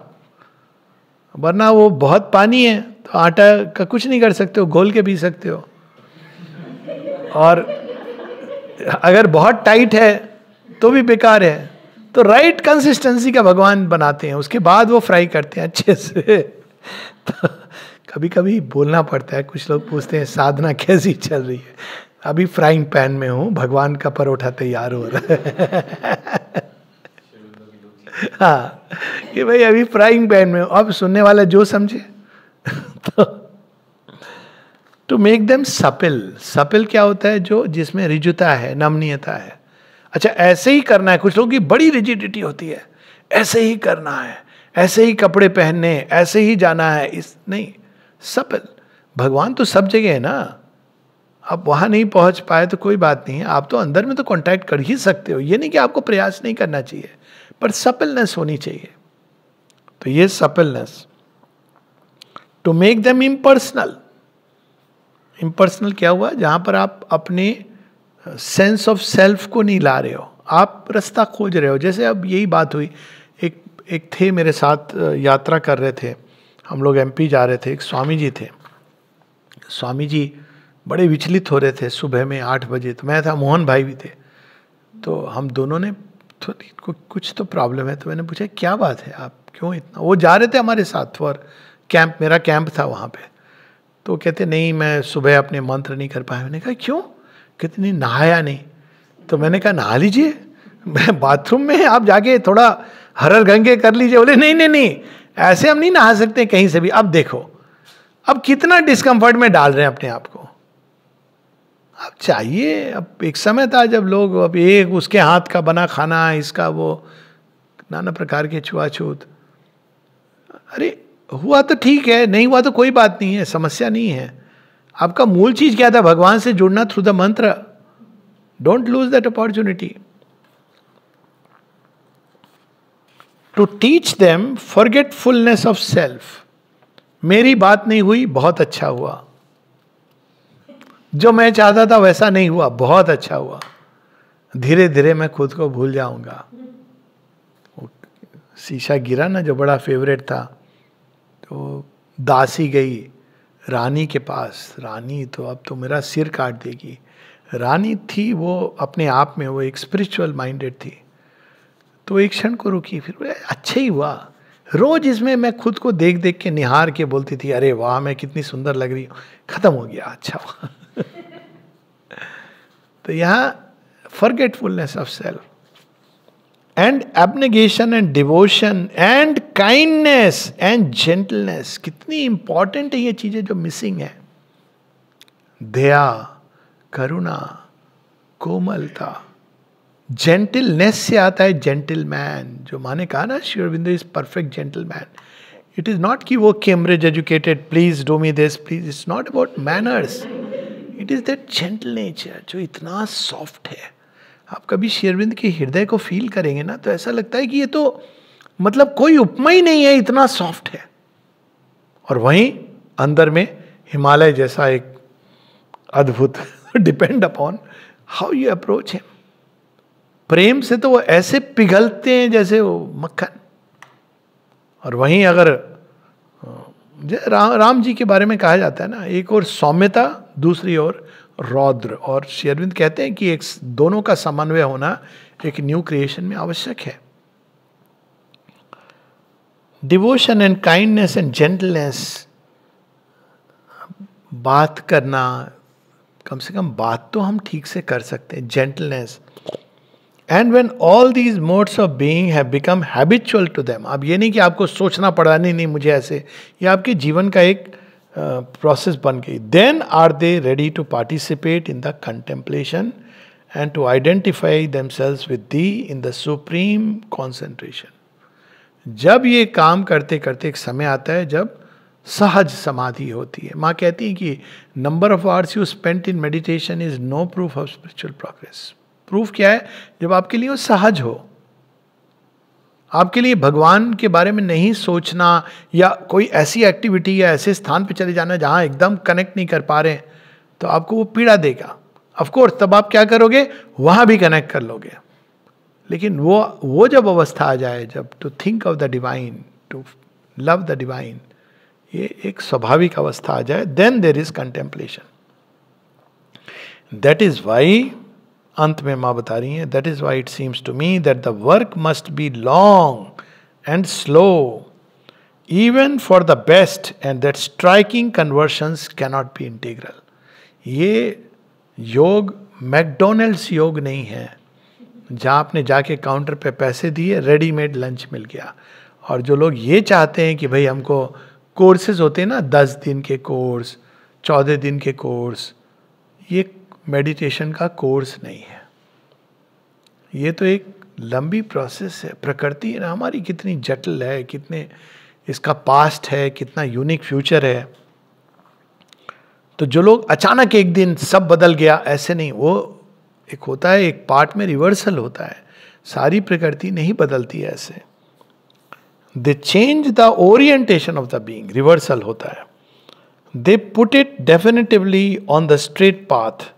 वरना वो बहुत पानी है तो आटा का कुछ नहीं कर सकते हो घोल के पी सकते हो और अगर बहुत टाइट है तो भी बेकार है तो राइट कंसिस्टेंसी का भगवान बनाते हैं उसके बाद वो फ्राई करते हैं अच्छे से तो कभी कभी बोलना पड़ता है कुछ लोग पूछते हैं साधना कैसी चल रही है अभी फ्राइंग पैन में हूँ भगवान का परोठा तैयार हो रहा है हाँ कि भाई अभी फ्राइंग पैन में अब सुनने वाला जो समझे तो to make them supple supple क्या होता है जो जिसमें रिजुता है नमनीयता है अच्छा ऐसे ही करना है कुछ लोगों की बड़ी रिजिडिटी होती है ऐसे ही करना है ऐसे ही कपड़े पहनने ऐसे ही जाना है इस नहीं सपिल भगवान तो सब जगह है ना आप वहाँ नहीं पहुँच पाए तो कोई बात नहीं आप तो अंदर में तो कॉन्टैक्ट कर ही सकते हो ये नहीं कि आपको प्रयास नहीं करना चाहिए पर सपलनेस होनी चाहिए तो ये suppleness to make them impersonal impersonal क्या हुआ जहां पर आप अपने सेंस ऑफ सेल्फ को नहीं ला रहे हो आप रास्ता खोज रहे हो जैसे अब यही बात हुई एक एक थे मेरे साथ यात्रा कर रहे थे हम लोग एमपी जा रहे थे एक स्वामी जी थे स्वामी जी बड़े विचलित हो रहे थे सुबह में आठ बजे तो मैं था मोहन भाई भी थे तो हम दोनों ने थोड़ी तो कुछ तो प्रॉब्लम है तो मैंने पूछा क्या बात है आप क्यों इतना वो जा रहे थे हमारे साथ तो और कैंप मेरा कैंप था वहाँ पे तो कहते नहीं मैं सुबह अपने मंत्र नहीं कर पाया मैंने कहा क्यों कहते नहीं नहाया नहीं तो मैंने कहा नहा लीजिए मैं बाथरूम में आप जाके थोड़ा हरर गंगे कर लीजिए बोले नहीं नहीं नहीं ऐसे हम नहीं नहा सकते कहीं से भी अब देखो अब कितना डिस्कम्फर्ट में डाल रहे हैं अपने आप को अब चाहिए अब एक समय था जब लोग अब एक उसके हाथ का बना खाना इसका वो नाना प्रकार के छुआछूत अरे हुआ तो ठीक है नहीं हुआ तो कोई बात नहीं है समस्या नहीं है आपका मूल चीज क्या था भगवान से जुड़ना through the mantra don't lose that opportunity to teach them forgetfulness of self मेरी बात नहीं हुई बहुत अच्छा हुआ जो मैं चाहता था वैसा नहीं हुआ बहुत अच्छा हुआ धीरे धीरे मैं खुद को भूल जाऊंगा शीशा गिरा ना जो बड़ा फेवरेट था तो दासी गई रानी के पास रानी तो अब तो मेरा सिर काट देगी रानी थी वो अपने आप में वो एक स्पिरिचुअल माइंडेड थी तो एक क्षण को रुकी फिर अच्छा ही हुआ रोज इसमें मैं खुद को देख देख के निहार के बोलती थी अरे वाह मैं कितनी सुंदर लग रही हूँ खत्म हो गया अच्छा हुआ तो यहाँ forgetfulness of self and abnegation and devotion and kindness and gentleness कितनी इंपॉर्टेंट है ये चीजें जो मिसिंग है दया करुणा कोमलता जेंटलनेस से आता है मैन जो माने कहा ना Sri Aurobindo is perfect gentleman it is not कि वो Cambridge educated please do me this please it's not about manners it is that gentle nature जो इतना सॉफ्ट है आप कभी शेरविंद के हृदय को फील करेंगे ना तो ऐसा लगता है कि ये तो मतलब कोई उपमा ही नहीं है इतना सॉफ्ट है और वहीं अंदर में हिमालय जैसा एक अद्भुत depend upon how you approach है प्रेम से तो वो ऐसे पिघलते हैं जैसे वो मक्खन और वहीं अगर रा, राम जी के बारे में कहा जाता है ना एक और सौम्यता दूसरी ओर रौद्र और शेरविंद कहते हैं कि एक दोनों का समन्वय होना एक न्यू क्रिएशन में आवश्यक है devotion and kindness and gentleness बात करना कम से कम बात तो हम ठीक से कर सकते हैं gentleness and when all these modes of being have become habitual to them अब ये नहीं कि आपको सोचना पड़ा नहीं नहीं मुझे ऐसे ये आपके जीवन का एक प्रोसेस बन गई then are they ready to participate in the contemplation and to identify themselves with the in the supreme concentration जब ये काम करते करते एक समय आता है जब सहज समाधि होती है माँ कहती है कि number of hours you spent in meditation is no proof of spiritual progress proof क्या है जब आपके लिए वो सहज हो आपके लिए भगवान के बारे में नहीं सोचना या कोई ऐसी एक्टिविटी या ऐसे स्थान पर चले जाना जहाँ एकदम कनेक्ट नहीं कर पा रहे तो आपको वो पीड़ा देगा ऑफकोर्स तब आप क्या करोगे वहाँ भी कनेक्ट कर लोगे लेकिन वो वो जब अवस्था आ जाए जब to think of the divine to love the divine ये एक स्वाभाविक अवस्था आ जाए then there is contemplation that is why अंत में माँ बता रही हैं that is why it seems to me that the work must be long and slow even for the best and that striking conversions cannot be integral ये योग McDonald's योग नहीं है जहाँ आपने जाके काउंटर पे पैसे दिए रेडीमेड लंच मिल गया और जो लोग ये चाहते हैं कि भाई हमको कोर्सेज होते हैं ना दस दिन के कोर्स चौदह दिन के कोर्स ये मेडिटेशन का कोर्स नहीं है ये तो एक लंबी प्रोसेस है प्रकृति ना हमारी कितनी जटिल है कितने इसका पास्ट है कितना यूनिक फ्यूचर है तो जो लोग अचानक एक दिन सब बदल गया ऐसे नहीं वो एक होता है एक पार्ट में रिवर्सल होता है सारी प्रकृति नहीं बदलती ऐसे they change the orientation of the being reversal होता है they put it definitively on the straight path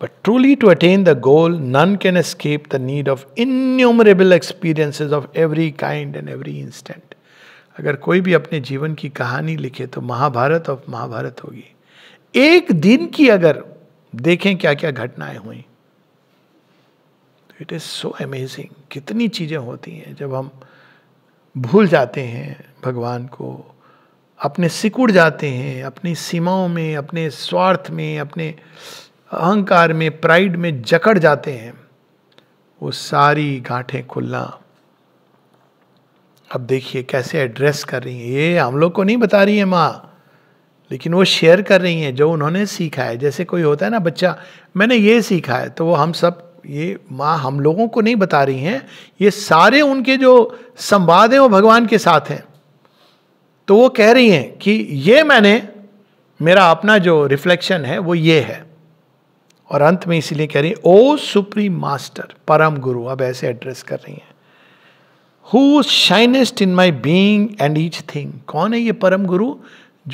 But truly, to attain the goal, none can escape the need of innumerable experiences of every kind and every instant. अगर कोई भी अपने जीवन की कहानी लिखे तो महाभारत ऑफ महाभारत होगी एक दिन की अगर देखें क्या क्या घटनाएं हुई इट इज सो अमेजिंग कितनी चीजें होती हैं जब हम भूल जाते हैं भगवान को अपने सिकुड़ जाते हैं अपनी सीमाओं में अपने स्वार्थ में अपने अहंकार में प्राइड में जकड़ जाते हैं वो सारी गांठें खुलना अब देखिए कैसे एड्रेस कर रही हैं ये हम लोग को नहीं बता रही है माँ लेकिन वो शेयर कर रही हैं जो उन्होंने सीखा है जैसे कोई होता है ना बच्चा मैंने ये सीखा है तो वो हम सब ये माँ हम लोगों को नहीं बता रही हैं ये सारे उनके जो संवाद हैं वो भगवान के साथ हैं तो वो कह रही हैं कि ये मैंने मेरा अपना जो रिफ्लेक्शन है वो ये है और अंत में इसीलिए कह रही है ओ सुप्रीम मास्टर परम गुरु अब ऐसे एड्रेस कर रही हैं who shinest in my being and each thing कौन है ये परम गुरु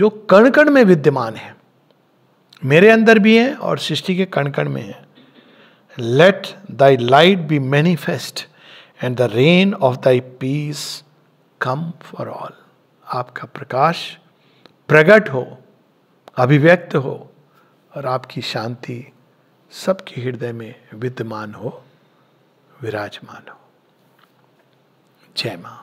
जो कण कण में विद्यमान है मेरे अंदर भी है और सृष्टि के कण कण में है let thy light be manifest and the reign of thy peace come for all आपका प्रकाश प्रकट हो अभिव्यक्त हो और आपकी शांति सबके हृदय में विद्यमान हो विराजमान हो जय माँ